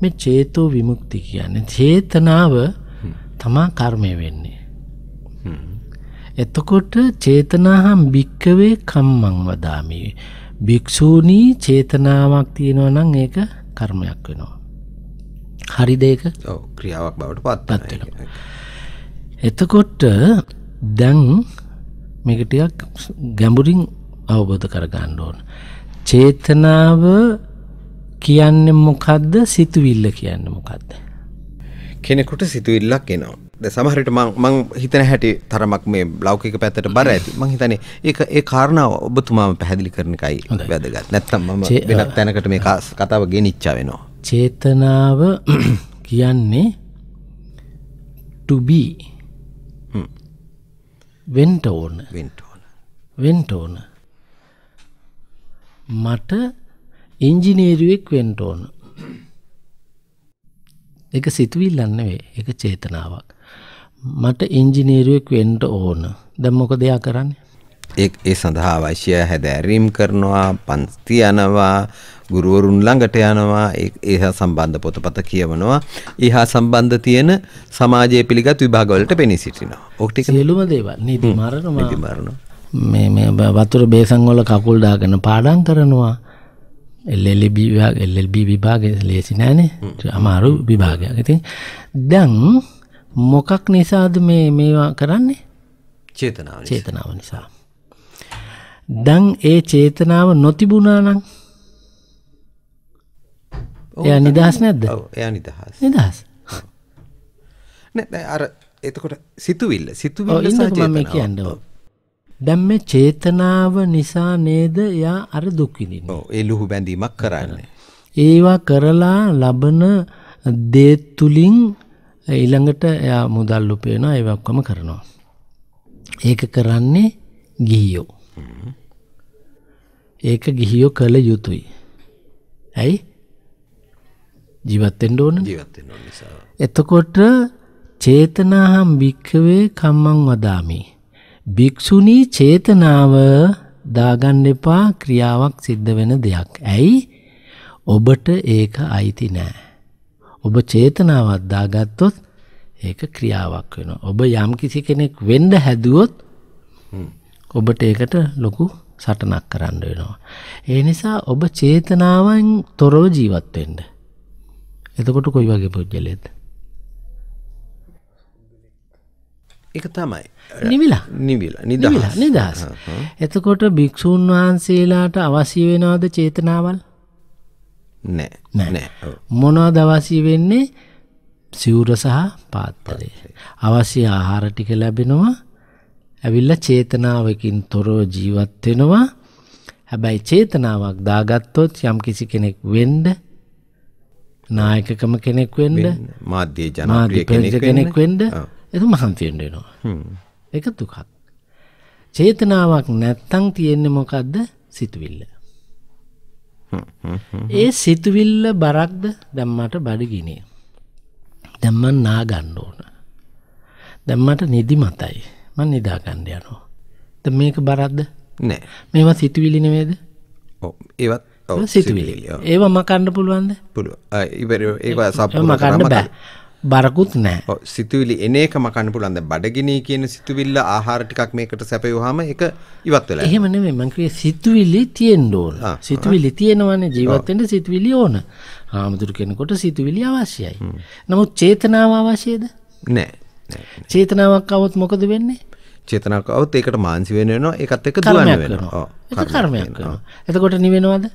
මේ චේතෝ විමුක්ති කියන්නේ චේතනාව තමා කර්මය වෙන්නේ. එතකොට චේතනාහම් භික්කවේ කම්මං වදාමී. භික්‍ෂූණී චේතනාවක් තියෙනවා නම් ඒක කර්මයක් වෙනවා. හරි දෙයක ක්‍රියාවක් බවට පත්පත් එතකොට දැන් මේක ටිකක් ගැඹුරින් අවබෝධ කරගන්න ඕන. චේතනාව කියන්නේ මොකද්ද? සිතුවිල්ල කියන්නේ මොකද්ද? කෙනෙකුට සිතුවිල්ලක් එනවා. සමහරට මං හිතන හැටි තරමක් මේ බ්ලෞකික පැත්තට බර ඇති මං හිතන්නේ ඒ ඒ කාරණාව ඔබතුමාම පැහැදිලි කරන එකයි වැදගත්. නැත්තම් මම වෙනත් තැනකට මේ කතාව ගෙනිච්චා වෙනවා. චේතනාව කියන්නේ to be වෙන්න ඕන. වෙන්න ඕන. වෙන්න ඕන. මට ඉංජිනේරුවෙක් වෙන්න ඕන. ඒක සිතුවිල්ලක් නෙවෙයි. ඒක චේතනාවක්. මට ඉංජිනේරුවෙක් වෙන්න ඕන. දැන් මොකද එයා කරන්නේ? ඒ ඒ සඳහා අවශ්‍ය හැදෑරීම් කරනවා පන්ති යනවා ගුරුවරුන් ළඟට යනවා ඒහා සම්බන්ධ පොතපත කියවනවා ඒහා සම්බන්ධ තියෙන සමාජය පිළිගත් විභාගවලට පෙනී සිටිනවා ඔක්ටි සියලුම දේවල් නිදි මරණවා නිදි මරණ මේ මේ වතුර බේසන් වල කකුල් දාගෙන පාඩම් කරනවා එල්ලB එල්ලB විභාග ලේසි නෑනේ අමාරු විභාගයක් ඉතින් දැන් මොකක් නිසාද මේ මේවා කරන්නේ චේතනාව චේතනාව නිසා දැන් ඒ චේතනාව නොතිබුණානම් එයා නිදහස් නැද්ද එයා නිදහස් නිදහස් අර එතකොට සිතුවිල්ල සිතුවිල්ල කියන්න දැන් මේ චේතනාව නිසා නේද එයා අර දුක් විඳින්නේ. ඔව් ඒ ලුහු බැඳීමක් කරන්නේ. ඒවා කරලා ලබන දේ තුලින් ඊළඟට එයා මුදල් උපයනවා ඒව ඔක්කොම කරනවා. ඒක කරන්නේ ගිහියෝ. ඒක ගිහියෝ කළ යුතුයි. ඇයි? ජීවත් වෙන්න ඕන ජීවත් වෙන්න ඕන නිසා. එතකොට චේතනාහම් වික්කවේ කම්මං වදාමි. භික්ෂුණී චේතනාව දාගන්න එපා ක්‍රියාවක් සිද්ධ වෙන දෙයක්. ඇයි? ඔබට ඒක අයිති නෑ. ඔබ චේතනාවක් දාගත්තොත් ඒක ක්‍රියාවක් වෙනවා. ඔබ යම් කිසි කෙනෙක් වෙන්න හැදුවොත් ඔබට ඒකට ලොකු සටනක් කරන්න වෙනවා. ඒ නිසා ඔබ චේතනාවෙන් තොරව ජීවත් වෙන්න. එතකොට කොයි වගේ පුජ්‍යලෙද? එක තමයි. නිවිලා නිවිලා නිදහස් නිදහස්. එතකොට භික්ෂූන් වහන්සේලාට අවශ්‍ය වෙනවද චේතනාවල්? නෑ නෑ. මොනවද අවශ්‍ය වෙන්නේ? සිවුර සහ පාත්තරය. අවශ්‍ය ආහාර ටික ලැබෙනවා. ඇවිල්ලා චේතනාවකින් තොරව ජීවත් වෙනවා. හැබැයි චේතනාවක් දාගත්තොත් යම් කිසි කෙනෙක් වෙන්න නායකකම කෙනෙක් වෙන්න මාධ්‍ය ජනප්‍රිය කෙනෙක් වෙන්න එතු මහන්තියෙන් වෙනවා. එක දුකක්. චේතනාවක් නැත්තං තියෙන්නේ මොකක්ද සිතුවිල්ල. ඒ සිතුවිල්ල බරක්ද දැම්මට බඩගිනේ. දැම්මන් නාගන්න ඕන. දැම්මට නිදි මතයි මන් නිදාගණ්ඩ යනවා. ද මේක බරද්ද නෑ මේවා සිතුවිලි නෙවේද ඒවත් සිතුවිලි ඒවා මකණ්ඩ පුළුවන්ද පුළුව ඒවා සප මකණ්ඩ බෑ බරකුත් නැහැ. ඔව් සිතුවිලි එන එක මකන්න පුළුවන්. දැන් බඩගිනී කියන සිතුවිල්ල ආහාර ටිකක් මේකට සැපයුවාම ඒක ඉවත් වෙලා යනවා. එහෙම නෙමෙයි මං කියේ සිතුවිලි තියෙන්න ඕන. සිතුවිලි තියෙනවනේ ජීවත් වෙන්න සිතුවිලි ඕන. ආමතුරු කෙනෙකුට සිතුවිලි අවශ්‍යයි. නමුත් චේතනාව අවශ්‍යද? නෑ. චේතනාවක් આવොත් මොකද වෙන්නේ? චේතනාවක් આવොත් ඒකට මානසික වෙන්න වෙනවා. ඒකත් එක්ක දුවන්න වෙනවා. ඔව්. ඒක කර්මයක් වෙනවා. එතකොට නිවෙනවද?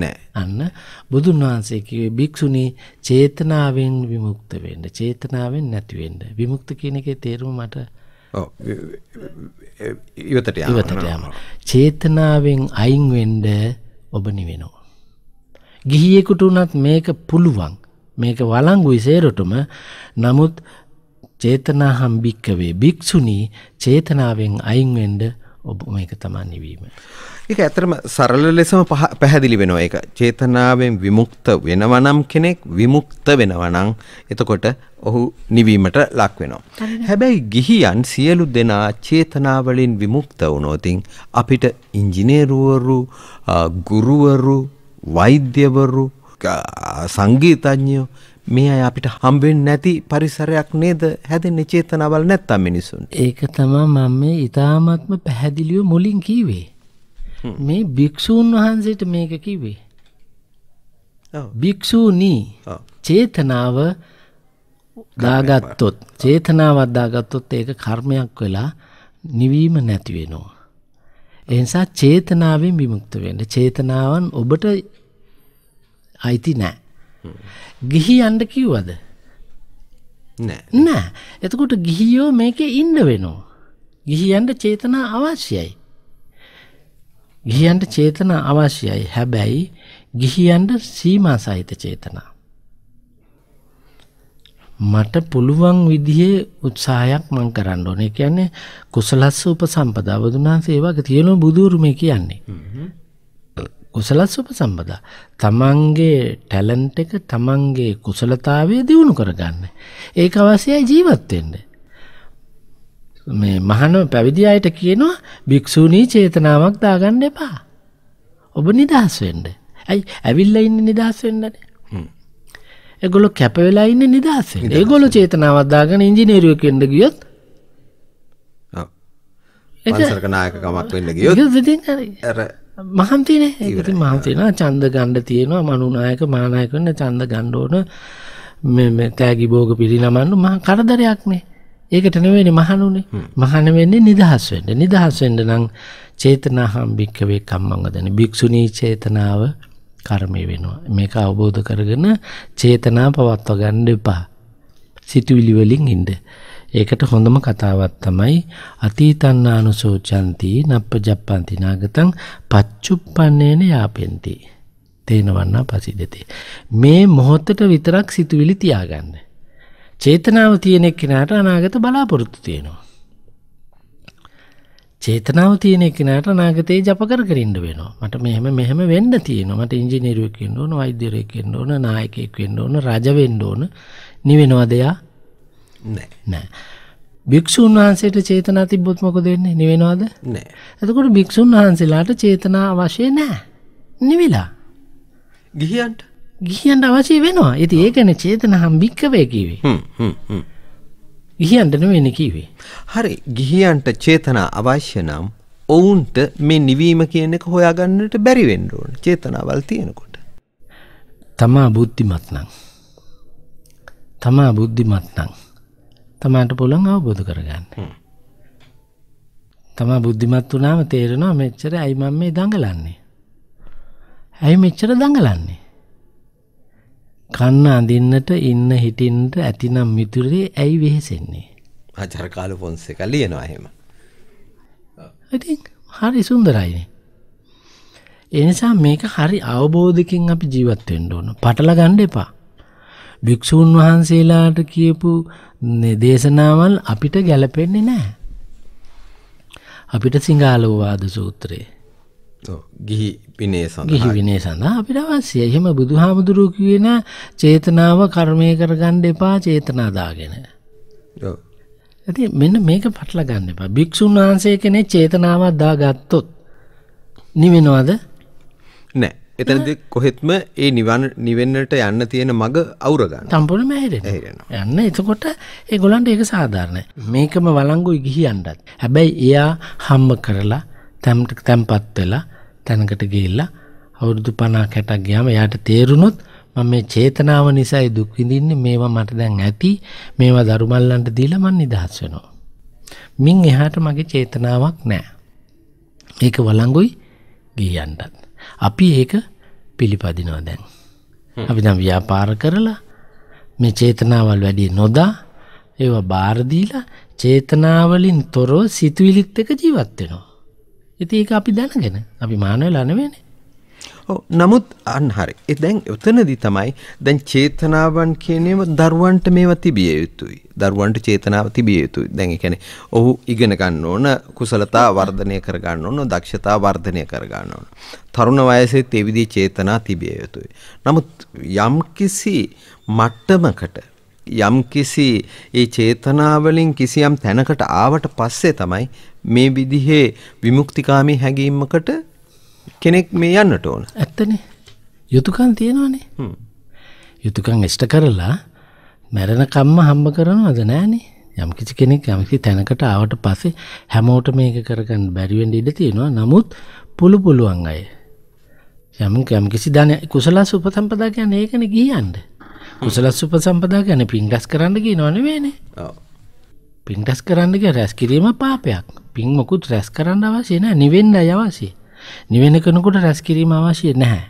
නැහැ. අන්න බුදුන් වහන්සේ කිව්වේ භික්ෂුණී චේතනාවෙන් විමුක්ත වෙන්න, චේතනාවෙන් නැති වෙන්න. විමුක්ත කියන එකේ තේරුම මට ඔව් ඉවතට යනවා. ඉවතට යනවා. චේතනාවෙන් අයින් වෙන්න ඔබ නිවෙනවා. ගිහියෙකුට උනත් මේක පුළුවන්. මේක වළංගුයි සේරටම. නමුත් චේතනාහම් භික්කවේ භික්ෂුණී චේතනාවෙන් අයින් වෙන්න ඔබ මේක තමා නිවීම. ඒක ඇතරම සරල ලෙසම පැහැදිලි වෙනවා ඒක චේතනාවෙන් විමුක්ත වෙනවනම් කෙනෙක් විමුක්ත වෙනවනම් එතකොට ඔහු නිවීමට ලක් වෙනවා. හැබැයි ගිහියන් සියලු දෙනා චේතනාවලින් විමුක්ත වුණොතින් අපිට ඉංජිනේරුවරු ගුරුවරු වෛද්‍යවරු සංගීතඥයෝ මේ අය අපිට හම්බෙන් නැති පරිසරයක් නේද හැදෙන්නේ චේතනාවල් නැත්තම් මිනිසුන්. ඒක තමයි මම මේ ඊ타මාත්ම පැහැදිලිව මුලින් කිව්වේ. මේ භික්ෂූන් වහන්සේට මේක කිව්වේ. භික්ෂූනි චේතනාව දාගත්තොත් චේතනාවක් දාගත්තොත් ඒක කර්මයක් වෙලා නිවීම නැති වෙනවා. ඒ නිසා චේතනාවෙන් විමුක්ත වෙන්න. චේතනාවන් ඔබට අයිති නැහැ. ගිහි යන්න කිව්වද නෑ එතකොට ගිහියෝ මේක ඉන්න වෙනවා. ගිහියන්ට චේතනා අවශ්‍යයි. ගිහියන්ට චේතනා අවශ්‍යයි හැබැයි ගිහියන්ට සීමා සහිත චේතනා. මට පුළුවන් විදිහේ උත්සාහයක් මං කරන්න ඕනේ කියන්නේ කුසලස්ස උපසම්පදා බුදුනාන්සේ ඒ වගේ තියෙනවා බුදුරුමේ කියන්නේ. කුසලස් උපසම්පදා. තමන්ගේ ටැලන්ට් එක තමන්ගේ කුසලතාවය දියුණු කරගන්න. ඒක අවශ්‍යයි ජීවත් වෙන්න. මේ මහාන පැවිදි අයට කියනවා භික්ෂූණී චේතනාවක් දාගන්න එපා. ඔබ නිදහස් වෙන්න. ඇයි ඇවිල්ලා ඉන්නේ නිදහස් වෙන්නනේ. ඒගොල්ලෝ කැප වෙලා ඉන්නේ නිදහස් වෙන්න. ඒගොල්ලෝ චේතනාවක් දාගෙන ඉංජිනේරුවෙක් වෙන්න ගියොත් ඒක සරකනායක කමක් වෙන්න ගියොත් ඉතින් අර මහන්තින ඒකති මහන්සේන චන්ද ගණ්ඩ තියෙනවා මනුනායක මානායක වන්න චන්ද ගණ්ඩෝන තෑගි බෝග පිරිනමන්න මහ කරදරයක්නේ ඒකට නෙවෙනි මහනුනේ මහන වෙන්නේ නිදහස් වෙන්න නිදහස් වෙන්න නම් චේතනා හම්බික්කවේ කම්මංග දැන භික්ෂුණී චේතනාව කර්මය වෙනවා මේක අවබෝධ කරගෙන චේතනා පවත්ව ගන්න එපා සිතුවිලි වලින් ඉන්න ඒකට හොඳම කතාවක් තමයි අතීතන්නානුසෝචන්ති නප්පජප්පන්ති නාගතං පච්චුප්පන්නේන යාපෙන්ති. තේනවන්නා පසිදතේ. මේ මොහොතට විතරක් සිතුවිලි තියාගන්න. චේතනාව තියෙනෙක් කෙනාට අනාගත බලාපොරොත්තු තියෙනවා. චේතනාව තියෙන කෙනාට නාගතයේ ජප කර කරින්ඩ වෙනවා මට මෙහෙම මෙහෙම වෙන්න තියෙනවා මට ඉංජිනේරුවෙක් වෙන්න ඕන වෛද්‍යවරයෙක් වෙන්න ඕන නායකයෙක් වෙන්න ඕන රජ වෙන්න ඕන නිවෙනවා දෙයක් නෑ භික්ෂූන් වහන්සේට චේතනා තිබ්බොත් මොකද වෙන්නේ? නිවෙනවද? නෑ. එතකොට භික්ෂූන් වහන්සේලාට චේතනා අවශ්‍ය නෑ. නිවිලා. ගිහියන්ට ගිහියන්ට අවශ්‍ය වෙනවා. ඉතින් ඒකනේ චේතනහම් භික්කවේ කිව්වේ. හ්ම් හ්ම් හ්ම්. ගිහියන්ට නෙවෙයි කිව්වේ. හරි ගිහියන්ට චේතනා අවශ්‍ය නම් ඔවුන්ට මේ නිවීම කියන එක හොයාගන්නට බැරි වෙන්න ඕන. චේතනාවල් තියෙනකොට. තමා බුද්ධිමත් නම්. තමා බුද්ධිමත් නම්. තමාට පුළන් අවබෝධ කරගන්න. තමා බුද්ධිමත් වනාම තේරෙනවා මෙච්චර ඇයිමම් මේ දඟලන්නේ. ඇයි මෙච්චර දඟලන්නේ. කන්න අඳන්නට ඉන්න හිටින්ට ඇතිනම් මිතුරේ ඇයි වෙහෙසෙන්නේ. ආචරකාලු පොන්සේ කලියනවා හෙම. ඉති හරි සුන්දරයිනේ. එනිසා මේක හරි අවබෝධකින් අපි ජීවත්වෙන්ට ඕන පටල ගණ්ඩ එපා. භික්ෂූන් වහන්සේලාට කියපු දේශනාවල් අපිට ගැලපෙන්නේ නැහැ. අපිට සිංහාලෝවාද සූත්‍රයේ ගිහි විනේ සඳහා විනේ සඳහා අපිට අවශ්‍යයි. එහෙම බුදුහාමුදුරුවෝ කියන චේතනාව කර්මය කරගන්න එපා චේතනා දාගෙන. ඔව්. ඉතින් මෙන්න මේක පටල ගන්න එපා. භික්ෂුන් වහන්සේ කෙනේ චේතනාවක් දාගත්තොත් නිවෙනවද? නැහැ. එතනද කොහෙත්ම ඒ නිවන් නිවෙන්නට යන්න තියෙන මඟ අවුරගන්න තම්පොල මැහිරෙන යන්න එතකොට ඒ ගොලන්ට ඒක සාධාරණයි මේකම වලංගුයි ගිහියන්නත් හැබැයි එයා හම්ම කරලා තැම්ට තැම්පත් වෙලා තැනකට ගිහිල්ලා අවුරුදු 50 60ක් ගියාම එයාට තේරුණොත් මම මේ චේතනාව නිසායි දුක් විඳින්නේ මේවා මට දැන් ඇති මේවා දරුමල්ලන්ට දීලා මන් නිදහස් වෙනවා මින් එහාට මගේ චේතනාවක් නැහැ ඒක වළංගුයි ගියන්නත් අපි ඒක පිළිපදිනවා දැන්. අපි දැන් ව්‍යාපාර කරලා මේ චේතනාවල් වැඩි නොදා ඒවා බාර දීලා චේතනාවලින් තොරව සිතුවිලිත් එක ජීවත් වෙනවා. ඉතින් ඒක අපි දැනගෙන අපි මානවලා නෙවෙයිනේ. නමුත් අන්හරි එ දැන් එතනදි තමයි දැන් චේතනාවන් කියනව දරුවන්ට මේව තිබිය යුතුයි දරුවන්ට චේතනාව තිබිය යුතුයි දැන් එකැන ඔහු ඉගෙන ගන්න ඕන කුසලතා වර්ධනය කරගන්න ඕන දක්ෂතා වර්ධනය කරගන්න ඕන තරුණ වයසේ තෙවිදි චේතනා තිබිය යුතුයි නමුත් යම්කිසි මට්ටමකට යම් කිසි ඒ චේතනාවලින් කිසියම් තැනකට ආවට පස්සේ තමයි මේ විදිහේ විමුක්තිකාමී හැඟීමකට කෙනෙක් මේ යන්නට ඕන ඇත්තනේ යුතුකන් තියෙනවානේ යුතුකන් එෂ්ට කරලා මැරණකම්ම හම්බ කරනවද නෑනේ යම් කිසි කෙනෙක් යම්කි තැනකට ආවට පස්සේ හැමෝට මේක කරගන්න බැරිවෙන්ඩ ඉඩ තියෙනවා නමුත් පුළු පුළුවන් අය යම යම් කිසි ධන කුසලස් උපසම්පදා ගැන ඒකන ගියන්ඩ කුසලස් උපසම්පදා ගැන පින්ටස් කරන්න ගී නොනවේනේ පින්ටස් කරන්නග රැස් කිරීම පාපයක් පින් මොකුත් රැස් කරන්න අවශයන නිවෙන්න අයවසේ නිවෙන කෙනෙකුට රැස් කිරීම අවශ්‍ය නැහැ.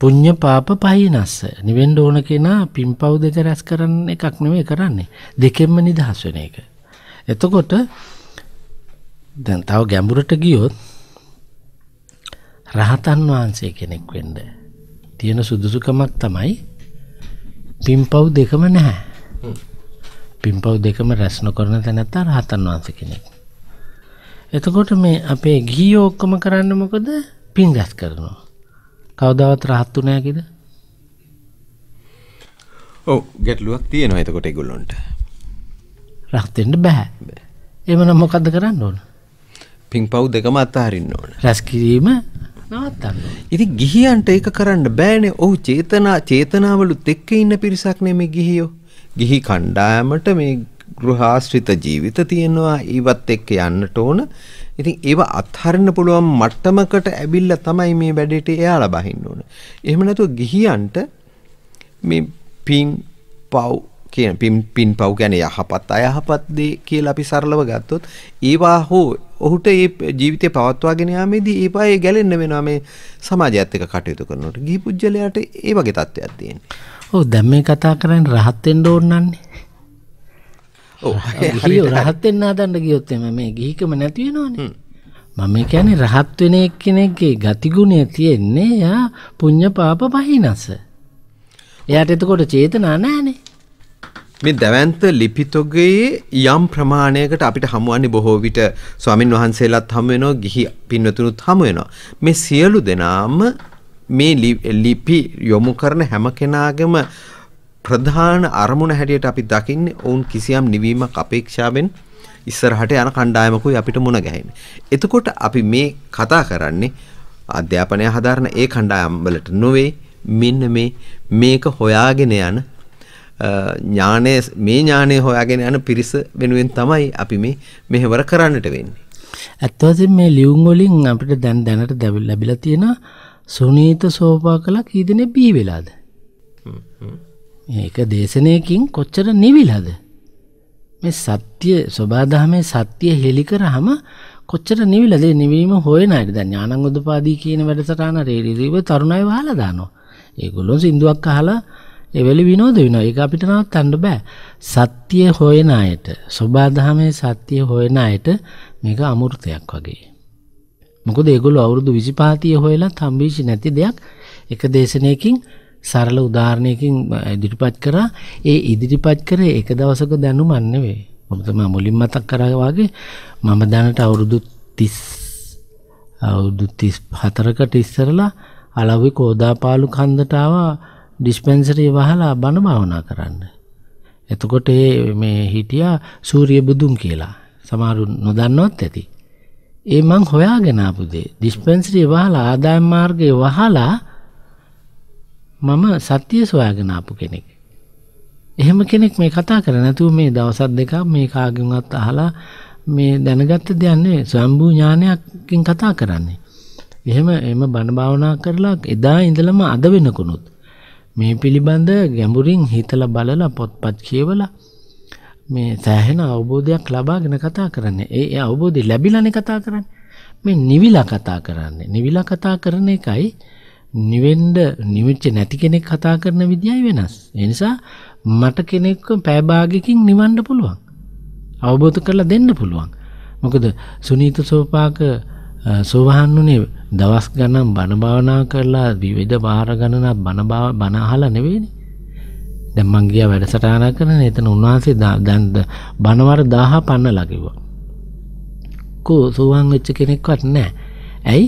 පුං්ඥ පාප පහිනස්ස නිවෙන්ඩ ඕන කෙනා පින් පව් දෙක රැස් කරන්න එකක් නෙවේ කරන්නේ දෙකෙන්ම නිදහස් වෙන එක. එතකොට දැන් තව ගැඹුරට ගියොත් රහතන් වහන්සේ කෙනෙක් වෙන්ඩ තියෙන සුදුසුකමක් තමයි පිම්පව් දෙකම නැහැ. පිම්පව් දෙකම රැස්න කරන තැනැත්තා රහතන් වහන්ස කෙනෙක්. එතකොට මේ අපේ ගී ඕක්කම කරන්න මොකද පින් දැස් කරනවා. කවදාවත් රහත්තු නෑකිද ඕ ගැටලුවක් තියෙන එතකොට එගොල්ලොන්ට රහතෙන්ට බැහැ එමන මොකක්ද කරන්න ඕන පින් පව් දෙකම අත්තාහරින්න ඕන රැස්කිරීම නවත්තන්න ඉති ගිහියන්ට ඒක කරන්න බෑනේ ඔහු චේතනා චේතනාවලු තෙක්ක ඉන්න පිරිසක් නෙමේ ගිහියෝ ගිහි කණ්ඩායමට මේ ගෘහාශ්‍රිත ජීවිත තියෙනවා ඒවත් එක්ක යන්නට ඕන. ඉතින් ඒව අත්හරින්න පුළුවන් මට්ටමකට ඇවිල්ලා තමයි මේ වැඩේට එයාලා බහින්න ඕන. එහෙම නැතුව ගිහියන්ට මේ පින් පව් කියන පින් පින් පව් කියන්නේ යහපත් අයහපත් දේ කියලා අපි සරලව ගත්තොත් ඒවා හෝ ඔහුට ඒ ජීවිතේ පවත්වාගෙන යාමේදී ඒ පායේ ගැලෙන්න වෙනවා මේ සමාජයත් එක්ක කටයුතු කරනකොට. ගිහි පුජ්‍යලයට ඒ වගේ තත්ත්වයක් තියෙනවා. ඔව් දැන් මේ කතා කරන්නේ රහත් වෙන්න ඕනන්නේ. හරිියෝ රහත් වෙන්න හදන්න ගියොත් එම මේ ගිහිකම නැති වෙනවනේ. මම කියන්නේ රහත් වෙන එක්කෙනෙක්ගේ ගතිගුණය තියෙන්නේ යා පුඤ්ඤ පාප පහිනස. එයාට එතකොට චේතනා නැහනේ. මේ දවැන්ත ලිපිතොගේ යම් ප්‍රමාණයකට අපිට හමුවන්නේ බොහෝ විට ස්වාමින් වහන්සේලාත් හමු වෙනවා ගිහි පින්වතුනුත් හමු වෙනවා මේ සියලු දෙනාම මේ ලිපි යොමු කරන හැම කෙනාගේම ප්‍රධාන අරමුණ හැටියට අපි දකින්නේ ඔවුන් කිසියම් නිවීමක් අපේක්ෂාවෙන් ඉස්සරහට යන කණ්ඩායමකුයි අපිට මුණ ගැහෙන්නේ. එතකොට අපි මේ කතා කරන්නේ අධ්‍යාපනය හදාරන ඒ කණ්ඩායම් වලට නොවේ මෙන්න මේ මේක හොයාගෙන යන ඥානය මේ ඥානය හොයාගෙන යන පිරිස වෙනුවෙන් තමයි අපි මේ මෙහෙවර කරන්නට වෙන්නේ. ඇත්තවසින් මේ ලියුම් වලින් අපිට දැන් දැනට දැවිල් ලැබිලා තියෙන සුනීත සෝපා කළා කී දෙනෙක් බිහි වෙලාද? හ්ම් හ්ම් ඒක දේශනයකින් කොච්චර නිවිලද මේ සත්‍ය ස්වභාදාමේ සත්‍යය හෙළි කරාම කොච්චර නිවිලද නිවීම හොයන අයට දැන් ඥානංගොදපාදී කියන වැඩසටහන රේඩියෝව තරුණයි වහලා දානවා ඒගොල්ලෝ සින්දුවක් අහලා එවලි විනෝද වෙනවා ඒක අපිට නවත්තන්න බෑ සත්‍ය හොයන අයට ස්වභාදාමේ සත්‍ය හොයන අයට මේක අමෘතයක් වගේ මොකද ඒගොල්ලෝ අවුරුදු 25 30 හොයලා හම්බෙච්ච නැති දෙයක් එක දේශනාවකින් සරල උදාහරණයකින් ඉදිරිපත් කරා ඒ ඉදිරිපත් කරේ එක දවසක දැනුමක් නෙවෙයි. මම තමයි මුලින් මතක් කරා වගේ මම දැනට අවුරුදු 30 අවුරුදු 34කට ඉස්සරලා අලවි කෝදාපාලු කන්දට ආවා ඩිස්පෙන්සරිය වහලා බණ භාවනා කරන්න. එතකොට මේ හිටියා සූරිය බුදුන් කියලා. සමහරු නොදන්නවත් ඇති. ඒ මං හොයාගෙන ආපු දේ ඩිස්පෙන්සරිය වහලා ආදායම් මාර්ගේ වහලා මම සත්‍යය සොයාගෙන ආපු කෙනෙක්. එහෙම කෙනෙක් මේ කතා කර නැතුව මේ දවසක් දෙකක් මේ කාගෙන්වත් අහලා මේ දැනගත්ත දෙන්නේ ස්වයම්බූ ඥානයක්කින් කතා කරන්නේ. එහෙම එම බණ භාවනා කරලා එදා ඉඳලම අද වෙනකුණුත් මේ පිළිබඳ ගැඹුරින් හිතලා බලලා පොත්පත් කියවලා මේ සෑහෙන අවබෝධයක් ලබාගෙන කතා කරන්නේ. ඒ අවබෝධය ලැබිලානේ කතා කරන්නේ. මේ නිවිලා කතා කරන්නේ. නිවිලා කතා කරන එකයි නිවෙන්න නිවිච්ච නැති කෙනෙක් කතා කරන විදියයි වෙනස්. ඒ නිසා මට කෙනෙක්ව පෑ භාගයකින් නිවන්න පුළුවන්. අවබෝධ කරලා දෙන්න පුළුවන්. මොකද සුනීත සෝපාක සෝවහන් උනේ දවස් ගණන් බණ භාවනා කරලා විවිධ වාර ගණනක් බණ බණ අහලා නෙවෙයිනේ. දැන් මං ගියා වැඩසටහන කරන එතන උන්වහන්සේ දැන් බණවර 1000 පන්නලා කිව්වා. කෝ සෝවන් වෙච්ච කෙනෙක්වත් නැහැ. ඇයි?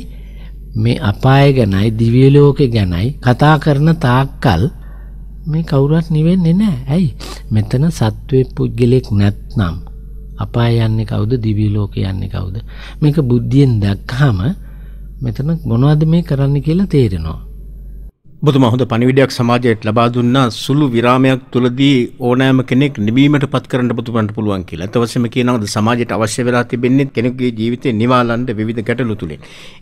මේ අපාය ගැනයි දිව්‍ය ලෝකේ ගැනයි කතා කරන තාක්කල් මේ කවුරුවත් නිවෙන්නේ නැහැ. ඇයි? මෙතන සත්වේ පුද්ගලෙක් නැත්නම් අපාය යන්නේ කවුද? දිව්‍ය ලෝකේ යන්නේ කවුද? මේක බුද්ධියෙන් දැක්කහම මෙතන මොනවද මේ කරන්න කියලා තේරෙනවා. ඔබතුමා හොඳ පණිවිඩයක් සමාජයට ලබා දුන්නා සුළු විරාමයක් තුලදී ඕනෑම කෙනෙක් නිවීමට පත් කරන්න ඔබතුමන්ට පුළුවන් කියලා. ඒත් අවශ්‍යම කියනවාද සමාජයට අවශ්‍ය වෙලා තිබෙන්නේ කෙනෙකුගේ ජීවිතේ නිවාලන්න විවිධ ගැටලු තුලින්.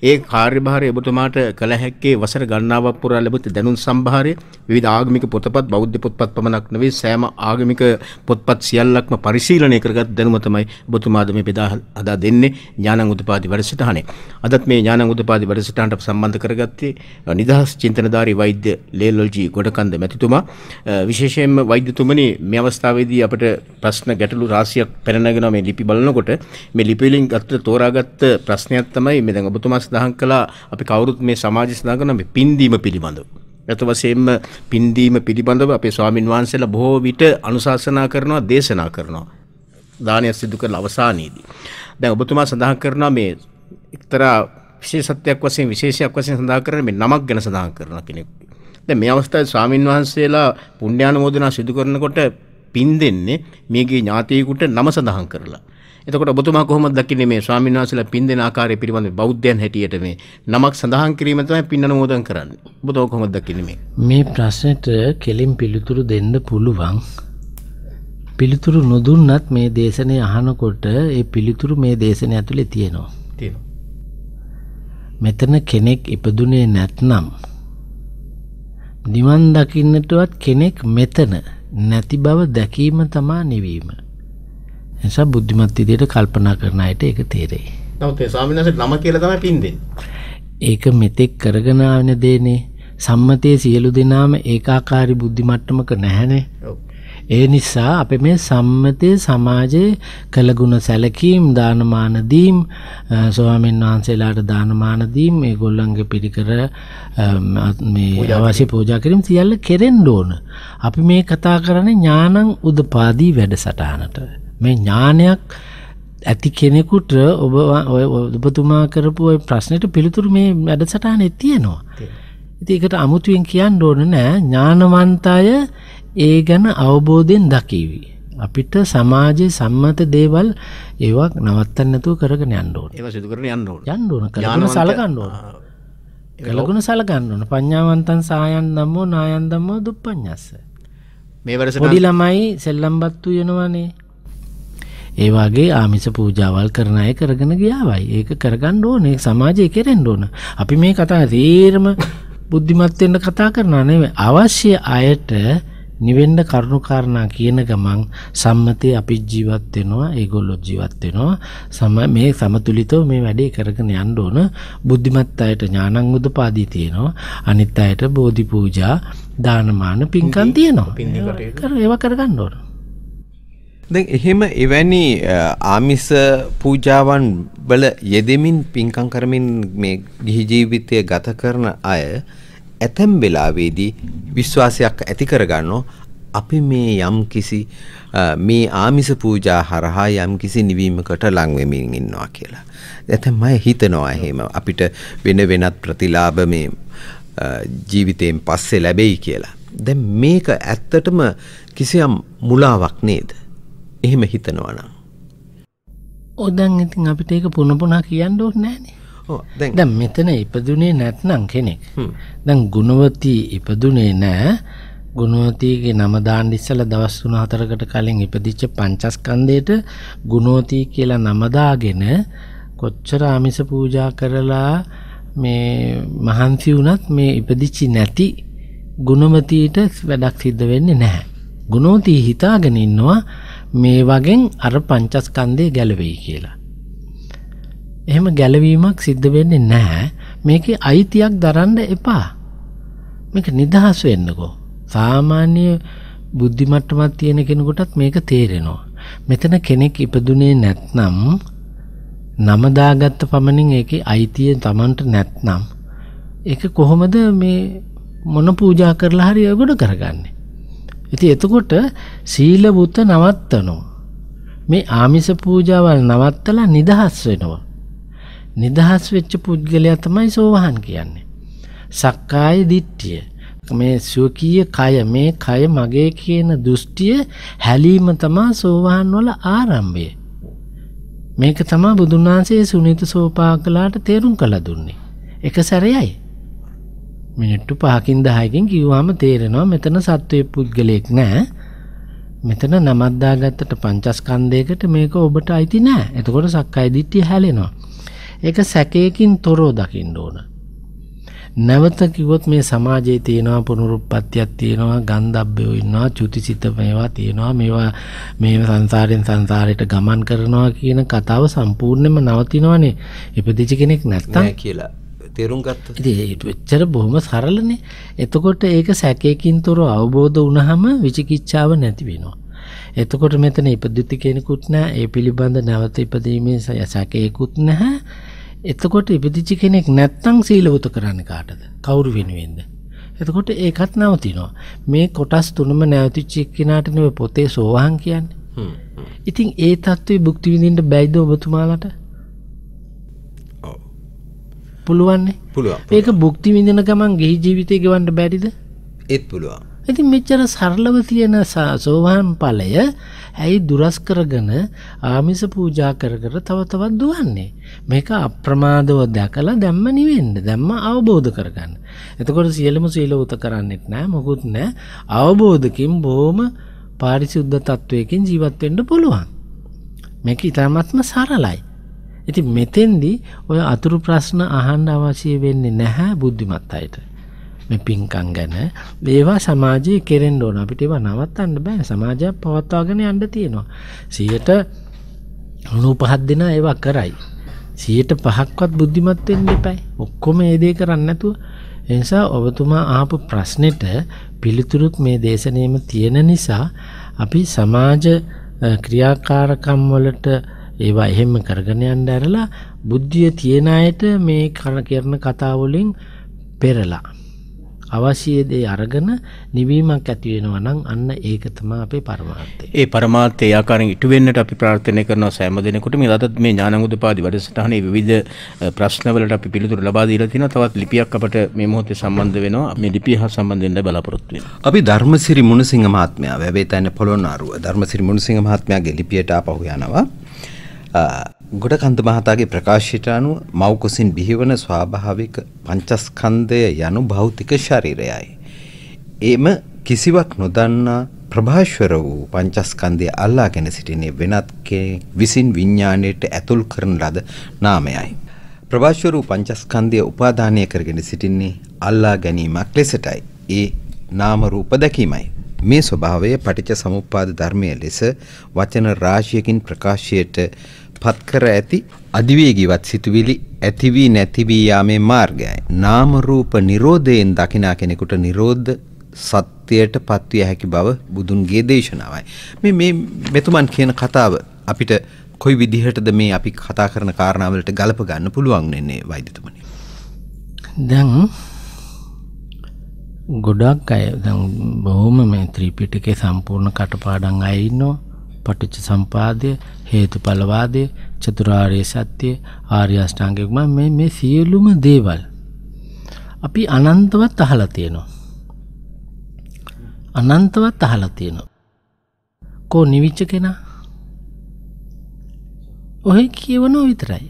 ඒ කාර්යභාරය ඔබතුමාට කළ හැක්කේ වසර ගණනාවක් පුරා ලැබුත් දැනුම් සම්භාරය විවිධ ආගමික පොතපත් බෞද්ධ පොත්පත් පමණක් නෙවෙයි සෑම ආගමික පොත්පත් සියල්ලක්ම පරිශීලනය කරගත් දැනුම තමයි ඔබතුමාද මේ බෙදා හදා දෙන්නේ ඥානං උදපාදි වැඩසටහනේ. අදත් මේ ඥානං උදපාදි වැඩසටහනට සම්බන්ධ කරගත්තේ නිදහස් චින්තනධාරී වෛද්‍ය ලේලෝජී ගොඩකන්ද මැතිතුමා විශේෂයෙන්ම වෛද්‍යතුමනි මේ අවස්ථාවේදී අපට ප්‍රශ්න ගැටලු රාශියක් පැනනගෙන මේ ලිපි බලනකොට මේ ලිපි වලින් අත්‍ත තෝරාගත්ත ප්‍රශ්නයක් තමයි මේ දැන් ඔබතුමා සඳහන් කළා අපි කවුරුත් මේ සමාජය සඳහන් කරන මේ පින්දීම පිළිබඳව ඇත වශයෙන්ම පින්දීම පිළිබඳව අපේ ස්වාමින් වහන්සේලා බොහෝ විට අනුශාසනා කරනවා දේශනා කරනවා දානයක් සිදු කරලා අවසානයේදී දැන් ඔබතුමා සඳහන් කරනවා මේ එක්තරා විශේෂත්වයක් වශයෙන් විශේෂයක් වශයෙන් සඳහන් කරන මේ නමක් ගැන සඳහන් කරන කෙනෙක්. දැන් මේ අවස්ථාවේ ස්වාමින් වහන්සේලා පුණ්‍යානුමෝදනා සිදු කරනකොට පින් දෙන්නේ මේගේ ඥාතියෙකුට නම සඳහන් කරලා. එතකොට ඔබතුමා කොහොමද දකින්නේ මේ ස්වාමීන් වහන්සේලා පින් දෙන ආකාරය පිළිබඳව බෞද්ධයන් හැටියට මේ නමක් සඳහන් කිරීම තමයි පින් අනුමෝදන් කරන්නේ. ඔබතෝ කොහොමද දකින්නේ මේ? මේ ප්‍රශ්නෙට කෙලින් පිළිතුරු දෙන්න පුළුවන්. පිළිතුරු නොදුන්නත් මේ දේශනේ අහනකොට ඒ පිළිතුරු මේ දේශනේ ඇතුලේ තියෙනවා. මෙතන කෙනෙක් ඉපදුනේ නැත්නම් නිවන් දකින්නටවත් කෙනෙක් මෙතන නැති බව දැකීම තමා නිවීම. නිසා බුද්ධිමත් විදියට කල්පනා කරන අයට ඒක තේරෙයි. නමුත් ඒ ස්වාමීන් වහන්සේ නම කියලා තමයි පින් දෙන්නේ. ඒක මෙතෙක් කරගෙන ආවෙන දෙනේ සම්මතයේ සියලු දෙනාම ඒකාකාරී බුද්ධි මට්ටමක නැහැනේ. ඔව්. ඒ නිසා අපි මේ සම්මතයේ සමාජයේ කළගුණ සැලකීම් දානමාන දීම් ස්වාමීන් වහන්සේලාට දානමාන දීම් ඒගොල්ලන්ගේ පිළිකර මේ අවශ්‍ය පූජා කිරීම සියල්ල කෙරෙන්න ඕන. අපි මේ කතා කරන්නේ ඥානං උදපාදී වැඩසටහනට. මේ ඥානයක් ඇති කෙනෙකුට ඔබ ඔබතුමා කරපු ප්‍රශ්නයට පිළිතුරු මේ වැඩසටහනේ තියෙනවා. ඉතින් ඒකට අමුතුවෙන් කියන්න ඕන නෑ ඥානවන්තය ඒ ගැන අවබෝධයෙන් දකිවී. අපිට සමාජයේ සම්මත දේවල් ඒවක් නවත්තන්න නැතුව කරගෙන යන්න ඕන. ඒක සිදු කරගෙන යන්න ඕන. යන්න ඕන. කරගෙන සලකන්න ඕන. කළගුණ සලකන්න ඕන. පඤ්ඤාවන්තන් සායන් ධම්මෝ නායන් ධම්මෝ දුප්පඤ්ඤස්ස. මේ වැඩසටහන පොඩි ළමයි සෙල්ලම්පත්තු වෙනවනේ. ඒ වගේ ආමිස පූජාවල් කරන අය කරගෙන ගියාවයි. ඒක කරගන්න ඕනේ. සමාජයේ කෙරෙන්න ඕන. අපි මේ කතා තීරම බුද්ධිමත් වෙන්න කතා කරනා නෙවෙයි. අවශ්‍ය අයට නිවෙන්න කරුණුකාරණා කියන ගමන් සම්මතය අපි ජීවත් වෙනවා ඒගොල්ලෝ ජීවත් වෙනවා සම මේ සමතුලිතව මේ වැඩේ කරගෙන යන්න ඕන බුද්ධිමත් අයට ඥානං උදපාදී තියෙනවා අනිත් අයට බෝධි පූජා දානමාන පින්කම් තියෙනවා ඒව කරගන්න ඕන දැන් එහෙම එවැනි ආමිස පූජාවන් වල යෙදෙමින් පින්කම් කරමින් මේ ගිහි ජීවිතය ගත කරන අය ඇතැම් වෙලාවේදී විශ්වාසයක් ඇති කරගන්නෝ අපි මේ යම් කිසි මේ ආමිස පූජා හරහා යම් කිසි නිවීමකට ලංවෙමින් ඉන්නවා කියලා. ඇතැම් අය හිතනවා එහෙම අපිට වෙන වෙනත් ප්‍රතිලාභ මේ ජීවිතයෙන් පස්සේ ලැබෙයි කියලා. දැන් මේක ඇත්තටම කිසියම් මුලාවක් නේද? එහෙම හිතනවා නම්. ඔ දැන් ඉතින් අපිට ඒක පුන පුනා කියන්න ඕනේ නැහනේ. දැන් මෙතන ඉපදුනේ නැත්නම් කෙනෙක් දැන් ගුණවතී ඉපදුනේ නෑ ගුණෝතීගේ නම දාන්න ඉස්සලා දවස් 3-4කට කලින් ඉපදිච්ච පංචස්කන්ධයට ගුණෝතී කියලා නම දාගෙන කොච්චර ආමිස පූජා කරලා මේ මහන්සි වුණත් මේ ඉපදිච්චි නැති ගුණමතීට වැඩක් සිද්ධ වෙන්නේ නැහැ. ගුණෝතී හිතාගෙන ඉන්නවා මේ වගේ අර පංචස්කන්ධය ගැලවෙයි කියලා. එහෙම ගැලවීමක් සිද්ධ වෙන්නේ නැහැ මේක අයිතියක් දරන්න එපා මේක නිදහස් වෙන්නකෝ සාමාන්‍ය බුද්ධිමට්ටමක් තියෙන කෙනෙකුටත් මේක තේරෙනවා මෙතන කෙනෙක් ඉපදුනේ නැත්නම් නම දාගත්ත පමණින් ඒකේ අයිතිය Tamanට නැත්නම් ඒක කොහොමද මේ මොන පූජා කරලා හරි ඔයගොඩ කරගන්නේ ඉතින් එතකොට සීලබුත නවත්තනවා මේ ආමිස පූජාවල් නවත්තලා නිදහස් වෙනවා නිදහස් වෙච්ච පුද්ගලයා තමයි සෝවහන් කියන්නේ. සක්කාය දිට්ඨිය මේ සුවකීය කය මේ කය මගේ කියන දෘෂ්ටිය හැලීම තමා සෝවාන් වල ආරම්භය. මේක තමා බුදුන් වහන්සේ සුනිත සෝපාකලාට තේරුම් කළා දුන්නේ. එක සැරයයි. මිනිත්තු 5කින් 10කින් කිව්වම තේරෙනවා මෙතන සත්වයේ පුද්ගලයෙක් නෑ. මෙතන නමක් දාගත්තට පංචස්කන්ධයකට මේක ඔබට අයිති නෑ. එතකොට සක්කාය දිට්ඨිය හැලෙනවා. ඒක සැකයකින් තොරෝ දකින්න ඕන. නැවත කිව්වොත් මේ සමාජයේ තියෙනවා පුනරුත්පත්තියක් තියෙනවා ගන්ධබ්බයෝ ඉන්නවා චුතිසිත මේවා තියෙනවා මේවා මේ සංසාරයෙන් සංසාරයට ගමන් කරනවා කියන කතාව සම්පූර්ණයෙන්ම නවතිනවනේ. ඉපදිච්ච කෙනෙක් නැත්තම් කියලා. තේරුම් ගත්තා. ඉතින් ඒක එච්චර බොහොම සරලනේ. එතකොට ඒක සැකයකින් තොරව අවබෝධ වුණාම විචිකිච්ඡාව නැති වෙනවා. එතකොට මෙතන ඉපදුති කෙනෙකුත් නෑ ඒ පිළිබඳ නැවත ඉපදීමේ සැකයකුත් නැහැ. එතකොට ඉපදිච්චි කෙනෙක් නැත්තං සීලවුත කරන්න කාටද? කවුරු වෙනුවෙන්ද? එතකොට ඒකත් නවතිනවා. මේ කොටස් තුනම නැවතිච්ච එක්කිනාට නෙවෙයි පොතේ සෝවාන් කියන්නේ. ඉතින් ඒ தત્ත්වේ භුක්ති විඳින්න බැයිද ඔබතුමාලට? පුළුවන්නේ? පුළුවන්. ඒක භුක්ති විඳින ගමන් ගිහි ජීවිතේ ගෙවන්න බැරිද? ඒත් පුළුවන්. ඉතින් මෙච්චර සරලව තියෙන සෝවාන් ඵලය ඇයි දුරස් කරගෙන ආමිස පූජා කර කර තව තවත් දුවන්නේ මේක අප්‍රමාදව දැකලා දැම්ම නිවෙන්න දැම්ම අවබෝධ කරගන්න එතකොට සියලුම සීලවත කරන්නෙත් නෑ මොකුත් නෑ අවබෝධකින් බොහොම පාරිශුද්ධ තත්වයකින් ජීවත් වෙන්න පුළුවන් මේක ඉතාමත්ම සරලයි ඉතින් මෙතෙන්දී ඔය අතුරු ප්‍රශ්න අහන්න අවශ්‍ය වෙන්නේ නැහැ බුද්ධිමත් අයට මේ පින්කම් ගැන ඒවා සමාජයේ කෙරෙන්න ඕන අපිට ඒවා නවත්තන්න බෑ සමාජයක් පවත්වාගෙන යන්න තියෙනවා 95 දෙනා ඒවා කරයි 105ක්වත් බුද්ධිමත් වෙන්න එපයි ඔක්කොම ඒ දේ කරන්නේ නැතුව ඒ නිසා ඔබතුමා ආපු ප්‍රශ්නෙට පිළිතුරුත් මේ දේශනෙම තියෙන නිසා අපි සමාජ ක්‍රියාකාරකම් වලට ඒවා එහෙම කරගෙන යන්න ඇරලා බුද්ධිය තියන අයට මේ කරන කතා වලින් පෙරලා අවශ්‍ය දේ අරගෙන නිවීමක් ඇති වෙනවා නම් අන්න ඒක තමයි අපේ පරමාර්ථය. ඒ පරමාර්ථය ආකාරයෙන් ඉටු වෙන්නට අපි ප්‍රාර්ථනා කරනවා සෑම දිනෙකටම අදත් මේ ඥානගුදපාදි වැඩසටහනේ විවිධ ප්‍රශ්නවලට අපි පිළිතුරු ලබා දීලා තිනවා. තවත් ලිපියක් අපට මේ මොහොතේ සම්බන්ධ වෙනවා. මේ ලිපිය හා සම්බන්ධ වෙන්න බලාපොරොත්තු වෙනවා. අපි ධර්මසිරි මුණසිංහ මහත්මයා වැවේතන පොළොන්නරුව ධර්මසිරි මුණසිංහ මහත්මයාගේ ලිපියට ආපහු යනවා. ගොඩකන්ද මහතාගේ ප්‍රකාශයට අනුව මව් කුසින් බිහිවන ස්වාභාවික පංචස්කන්ධය යනු භෞතික ශරීරයයි. එම කිසිවක් නොදන්නා ප්‍රභාෂවර වූ පංචස්කන්ධය අල්ලාගෙන සිටින්නේ වෙනත් කෙනෙක් විසින් විඥාණයට ඇතුල් කරන ලද නාමයයි. ප්‍රභාෂවර වූ පංචස්කන්ධය උපාදානය කරගෙන සිටින්නේ අල්ලා ගැනීමක් ලෙසටයි. ඒ නාම රූප දැකීමයි. මේ ස්වභාවය පටිච්ච සමුප්පාද ධර්මයේ ලෙස වචන රාශියකින් ප්‍රකාශයට පත්කර ඇති අධිවේගීවත් සිතුවිලි ඇති වී නැති වී යාමේ මාර්ගයයි. නාම රූප නිරෝධයෙන් දකිනා කෙනෙකුට නිරෝධ සත්‍යයට පත්විය හැකි බව බුදුන්ගේ දේශනාවයි. මේ මේ මෙතුමන් කියන කතාව අපිට කොයි විදිහටද මේ අපි කතා කරන කාරණාවලට ගලප ගන්න පුළුවන් වෙන්නේ වෛද්‍යතුමනි. දැන් ගොඩක් අය දැන් බොහොම මේ ත්‍රිපිටකේ සම්පූර්ණ කටපාඩම් අය ඉන්නවා. පටිච්ච සම්පාදය හේතුඵලවාදය චතුරාර්ය සත්‍ය ආර්ය අෂ්ටාංගික මේ මේ සියලුම දේවල් අපි අනන්තවත් අහලා තියෙනවා. අනන්තවත් අහලා තියෙනවා. කෝ නිවිච්ච කෙනා? ඔහේ කියවනෝ විතරයි.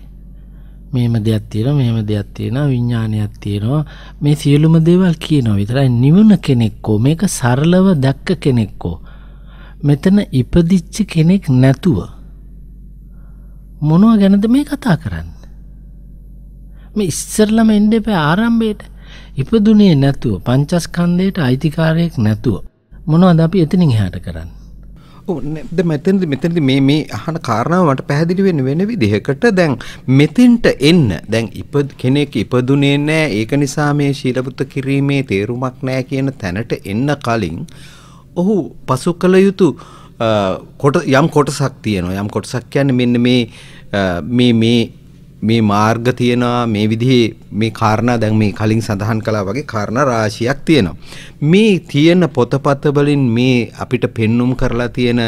මේම දෙයක් තියෙනවා මෙහෙම දෙයක් තියෙනවා විඥානයක් තියෙනවා මේ සියලුම දේවල් කියනවා විතරයි නිවන කෙනෙක්කෝ මේක සරලව දැක්ක කෙනෙක්කෝ මෙතන ඉපදිච්ච කෙනෙක් නැතුව මොනව ගැනද මේ කතා කරන්න. මේ ඉස්සරලම එන්ඩ එපෑ ආරම්භයට ඉපදුනේ නැතුව පංචස්කන්දයට අයිතිකාරයෙක් නැතුව මොනවද අපි එතනින් එහාට කරන්න. ඕනද මෙතනද මෙතනද මේ මේ අහන කාරණාවට පැහැදිලි වෙන වෙන විදිහකට දැන් මෙතෙන්ට එන්න දැන් ඉප කෙනෙක් ඉපදුනේ නෑ ඒක නිසා මේ ශීලපුත්ත කිරීමේ තේරුමක් නෑ කියන තැනට එන්න කලින් ඔහු පසු කළ යුතු කොට යම් කොටසක් තියෙනවා යම් කොටසක් කියන්නේ මෙන්න මේ මේ මේ මේ මාර්ග තියෙනවා මේ විදිහේ මේ කාරණා දැන් මේ කලින් සඳහන් කළා වගේ කාරණා රාශියක් තියෙනවා. මේ තියෙන පොතපත වලින් මේ අපිට පෙන්눔 කරලා තියෙන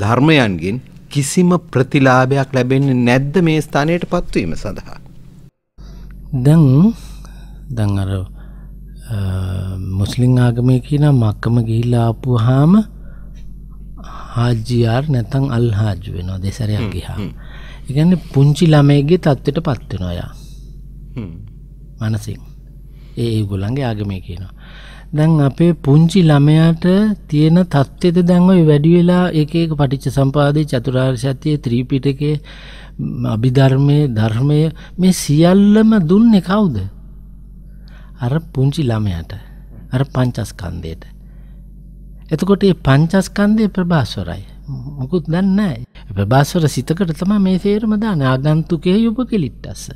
ධර්මයන්ගෙන් කිසිම ප්‍රතිලාභයක් ලැබෙන්නේ නැද්ද මේ ස්ථානයටපත් වීම සඳහා? දැන් දැන් අර මුස්ලිං ආගමය කියන මක්කම ගිහිල්ලා ආපුවාම හාජියාර් නැත්නම් අල් හාජ් වෙනවා දෙසරයක් ගිහා. ඒ කියන්නේ පුංචි ළමයිගේ தත්ත්වයටපත් වෙනවා යා. හ්ම්. මානසින්. ඒ ඒගොල්ලන්ගේ ආගමය කියනවා. දැන් අපේ පුංචි ළමයාට තියෙන தත්ත්වෙද දැන් ওই වැඩි වෙලා එක එක පටිච්ච සම්පදායේ චතුරාර්ය සත්‍යයේ ත්‍රිපිටකයේ අභිධර්මයේ ධර්මයේ මේ සියල්ලම දුන්නේ කවුද? අර පුංචි ළමයට අර පංචස්කන්දයට. එතකොට ඒ පංචස්කන්දය ප්‍රභාස්වරයි. මොකුත් දන්නෑ. ප්‍රභාස්වර සිතකට තම මේ තේරම දාන ආගන්තුකය යුප කෙලිට්ටස්ස.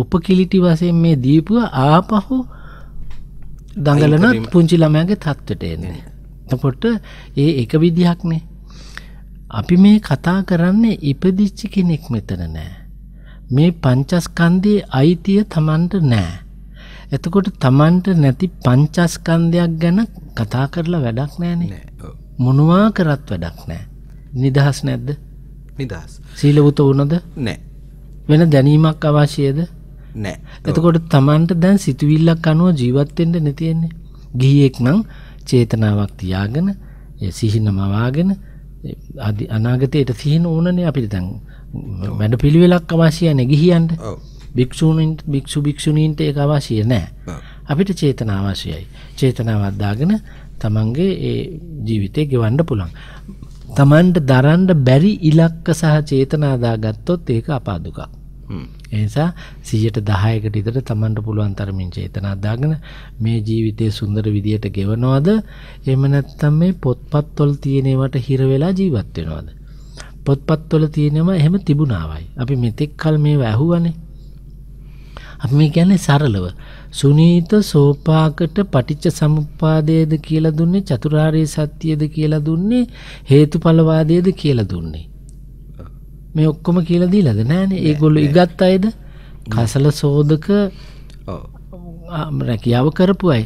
උප කිලිටි වසයෙන් මේ දීපුව ආපහු දඟලන පුංචි ළමයගේ තත්වට එන්නේ. තකොට ඒ එක විදිහක්නේ. අපි මේ කතා කරන්නේ ඉපදිච්චි කෙනෙක් මෙතන නෑ. මේ පංචස්කන්දේ අයිතිය තමන්ට නෑ. එතකොට තමන්ට නැති පංචස්කන්ධයක් ගැන කතා කරලා වැඩක් නෑනේ මොනවා කරත් වැඩක් නෑ නිදහස් නැද්ද නිදහස් සීලවුත වුණද නෑ වෙන දැනීමක් අවශ්‍යයද නෑ එතකොට තමන්ට දැන් සිතුවිල්ලක් අනුව ජීවත්තෙන්ට නැතියෙන්නේ ගිහියෙක් නම් චේතනාවක් තියාගෙන සිහින මවාගෙන අනාගතයට සිහින ඕනනේ අපිට දැන් වැඩ පිළිවෙලක් අවශ්‍යයන ගිහියන්ට භික්ෂූන් භික්ෂු භික්ෂුණීන්ට ඒක අවශ්‍ය නෑ. අපිට චේතනාව අවශ්‍යයි. චේතනාව අදාගෙන තමන්ගේ ඒ ජීවිතේ ගෙවන්න පුළුවන්. තමන්ට දරන්න බැරි ඉලක්ක සහ චේතනා දාගත්තොත් ඒක අපාදුකක්. එනිසා සීයට දහයකට ඉතට තමන්ට පුළුවන් තරමින් චේතනා දාගෙන මේ ජීවිතය සුන්දර විදියට ගෙවනවාද එම නැත්තම් මේ පොත්පත්වල තියෙනවට හිර වෙලා ජීවත් වෙනවාද පොත්පත්වල තියෙනවා එහෙම තිබුණාවයි අපි මෙතෙක් කල් මේ ඇහුවනේ අපි මේ කියන්නේ සරලව සුනීත සෝපාකට පටිච්ච සමුප්පාදයේද කියලා දුන්නේ චතුරාර්ය සත්‍යයේද කියලා දුන්නේ හේතුඵලවාදයේද කියලා දුන්නේ මේ ඔක්කොම කියලා දීලාද නෑනේ ඒගොල්ලෝ ඉගත් අයද කසල සෝදක රැකියාව කරපු අය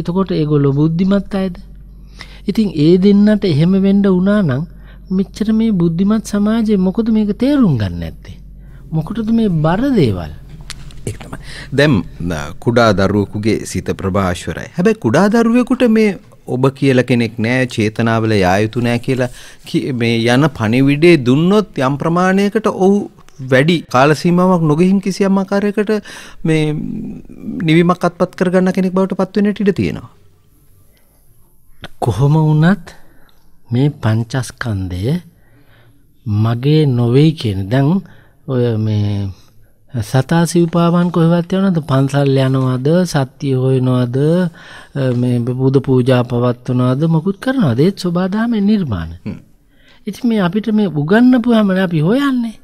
එතකොට ඒගොල්ලෝ බුද්ධිමත් අයද ඉතින් ඒ දෙන්නට එහෙම වෙන්න වුණා නම් මෙච්චර මේ බුද්ධිමත් සමාජයේ මොකද මේක තේරුම් ගන්න ඇත්තේ මොකටද මේ බර දේවල් ඒක තමයි. දැන් කුඩා දරුවෙකුගේ සිත ප්‍රභාෂවරයි. හැබැයි කුඩා දරුවෙකුට මේ ඔබ කියලා කෙනෙක් නෑ චේතනාවල යා යුතු නෑ කියලා මේ යන පණිවිඩේ දුන්නොත් යම් ප්‍රමාණයකට ඔහු වැඩි කාල සීමාවක් නොගෙහින් කිසියම් ආකාරයකට මේ නිවීමක් අත්පත් කරගන්න කෙනෙක් බවට පත් වෙන්නට ඉඩ තියෙනවා. කොහොම වුණත් මේ පංචස්කන්ධය මගේ නොවේ කියන දැන් ඔය මේ සතා සිව්පාවන් කොහෙවත් යනවද පන්සල් යනවද සත්‍ය හොයනවද මේ බුදු පූජා පවත්වනවද මොකුත් කරනවද ඒත් සබාදාමේ නිර්මාණ ඉතින් මේ අපිට මේ උගන්නපුවාම අපි හොයන්නේ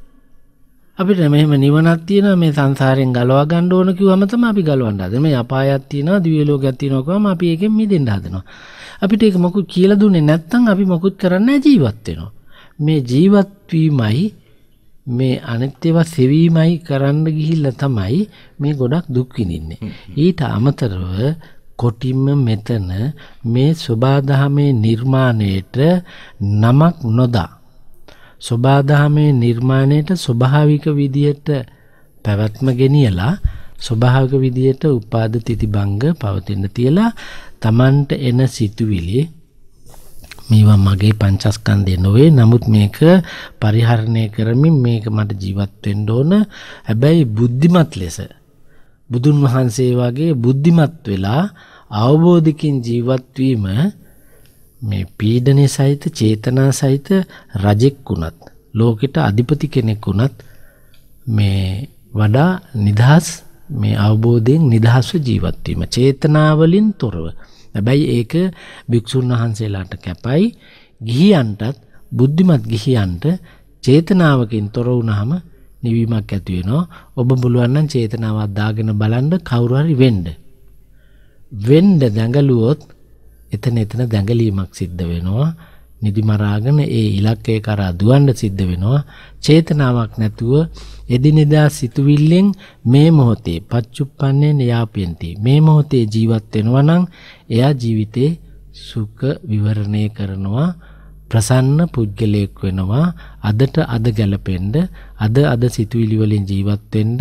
අපිට මෙහෙම නිවනක් තියෙනවා මේ සංසාරයෙන් ගලවා ගන්න ඕන කිව්වම තමයි අපි ගලවන්න හදන්නේ මේ අපායක් තියෙනවා දිව්‍ය ලෝකයක් තියෙනවා කිව්වම අපි ඒකෙන් මිදෙන්න හදනවා අපිට ඒක මොකුත් කියලා දුන්නේ නැත්නම් අපි මොකුත් කරන්නේ ජීවත් වෙනවා මේ ජීවත් වීමයි මේ අනිත් ඒවා සෙවීමයි කරන්න ගිහිල්ලා තමයි මේ ගොඩක් දුක් විඳින්නේ. ඊට අමතරව කොටින්ම මෙතන මේ සබාදහමේ නිර්මාණයට නමක් නොදා සබාදහමේ නිර්මාණයට ස්වභාවික විදියට පැවැත්ම ගෙනියලා ස්වභාවික විදියට උපාද තිතිබංග පවතින තියලා Tamanට එන සිතුවිලි මේවා මගේ පංචස්කන්දය නොවේ නමුත් මේක පරිහරණය කරමින් මේක මට ජීවත්වෙන්ඩ ඕන හැබැයි බුද්ධිමත් ලෙස බුදුන් වහන්සේ වගේ බුද්ධිමත් වෙලා අවබෝධකින් ජීවත්වීම මේ පීඩනය සහිත චේතනා සහිත රජෙක් වුණත් ලෝකෙට අධිපති කෙනෙක් වුණත් මේ වඩා නිදහස් මේ අවබෝධයෙන් නිදහස්ව ජීවත්වීම චේතනාවලින් තොරව හැබැයි ඒක භික්ෂූන් වහන්සේලාට කැපයි ගිහියන්ටත් බුද්ධිමත් ගිහියන්ට චේතනාවකින් තොර වුණාම නිවීමක් ඇති වෙනවා. ඔබ පුළුවන් නම් චේතනාවක් දාගෙන බලන්න කවුරු හරි වෙන්න. වෙන්න දැඟලුවොත් එතන එතන දැඟලීමක් සිද්ධ වෙනවා. නිදිමරාගෙන ඒ ඉලක්කය කරා දුවන්න සිද්ධ වෙනවා චේතනාවක් නැතුව එදිනෙදා සිතුවිල්ලෙන් මේ මොහොතේ පච්චුප්පන්නේ න්‍යාපියන්ති මේ මොහොතේ ජීවත් වෙනවා නම් එයා ජීවිතේ සුඛ විවරණය කරනවා ප්‍රසන්න පුද්ගලයෙක් වෙනවා අදට අද ගැලපෙන්න අද අද සිතුවිලි වලින් ජීවත් වෙන්න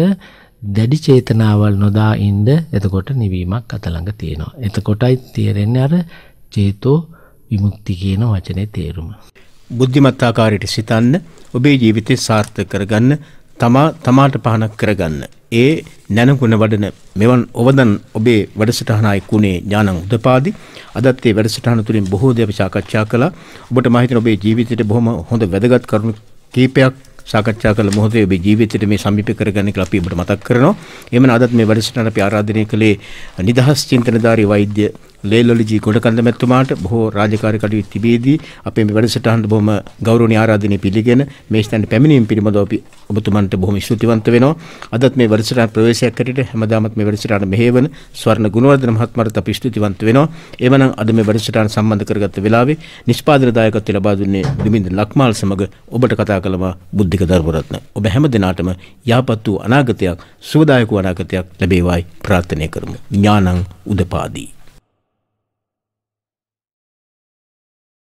දැඩි චේතනාවල් නොදා ඉන්න එතකොට නිවීමක් අතළඟ තියෙනවා එතකොටයි තේරෙන්නේ අර චේතෝ විමුක්ති කියන වචනේ තේරුම. බුද්ධිමත්තාකාරයට සිතන්න ඔබේ ජීවිතය සාර්ථක කරගන්න තමා තමාට පහනක් කරගන්න. ඒ නැනගුණ වඩන මෙවන් ඔවදන් ඔබේ වැඩසටහනයි කුණේ ඥානං උදපාදි. අදත් මේ වැඩසටහන තුලින් බොහෝ දේ අපි සාකච්ඡා කළා. ඔබට මම හිතන ඔබේ ජීවිතයට බොහොම හොඳ වැදගත් කරුණු කීපයක් සාකච්ඡා කළ මොහොතේ ඔබේ ජීවිතයට මේ සමීප කරගන්න කියලා අපි ඔබට මතක් කරනවා. එහෙමනම් අදත් මේ වැඩසටහන අපි ආරාධනය කළේ නිදහස් චින්තනධාරී වෛද්‍ය ලේලොලිජී ගොඩකන්ද මැතිතුමාට බොහෝ රාජකාරී කටයුතු තිබේදී අපේ මේ වැඩසටහනට බොහොම ගෞරවනීය ආරාධනය පිළිගෙන මේ ස්ථානට පැමිණීම පිළිබඳව අපි ඔබතුමන්ට බොහොම ස්තුතිවන්ත වෙනවා. අදත් මේ වැඩසටහන ප්‍රවේශයක් හැටියට හැමදාමත් මේ වැඩසටහන මෙහෙවන ස්වර්ණ ගුණවර්ධන මහත්මයාට අපි ස්තුතිවන්ත වෙනවා. එවනම් අද මේ වැඩසටහන සම්බන්ධ කරගත්ත වෙලාවේ නිෂ්පාදන දායකත්වය ලබා දුන්නේ දුමින්ද ලක්මාල් සමග ඔබට කතා කළම බුද්ධික මූලික ධර්මරත්න ඔබ හැම දිනාටම යහපත් වූ අනාගතයක් සුවදායක වනාගතයක් ලැබේවායි ප්‍රාර්ථනය කරමු. ඥානං උදපාදී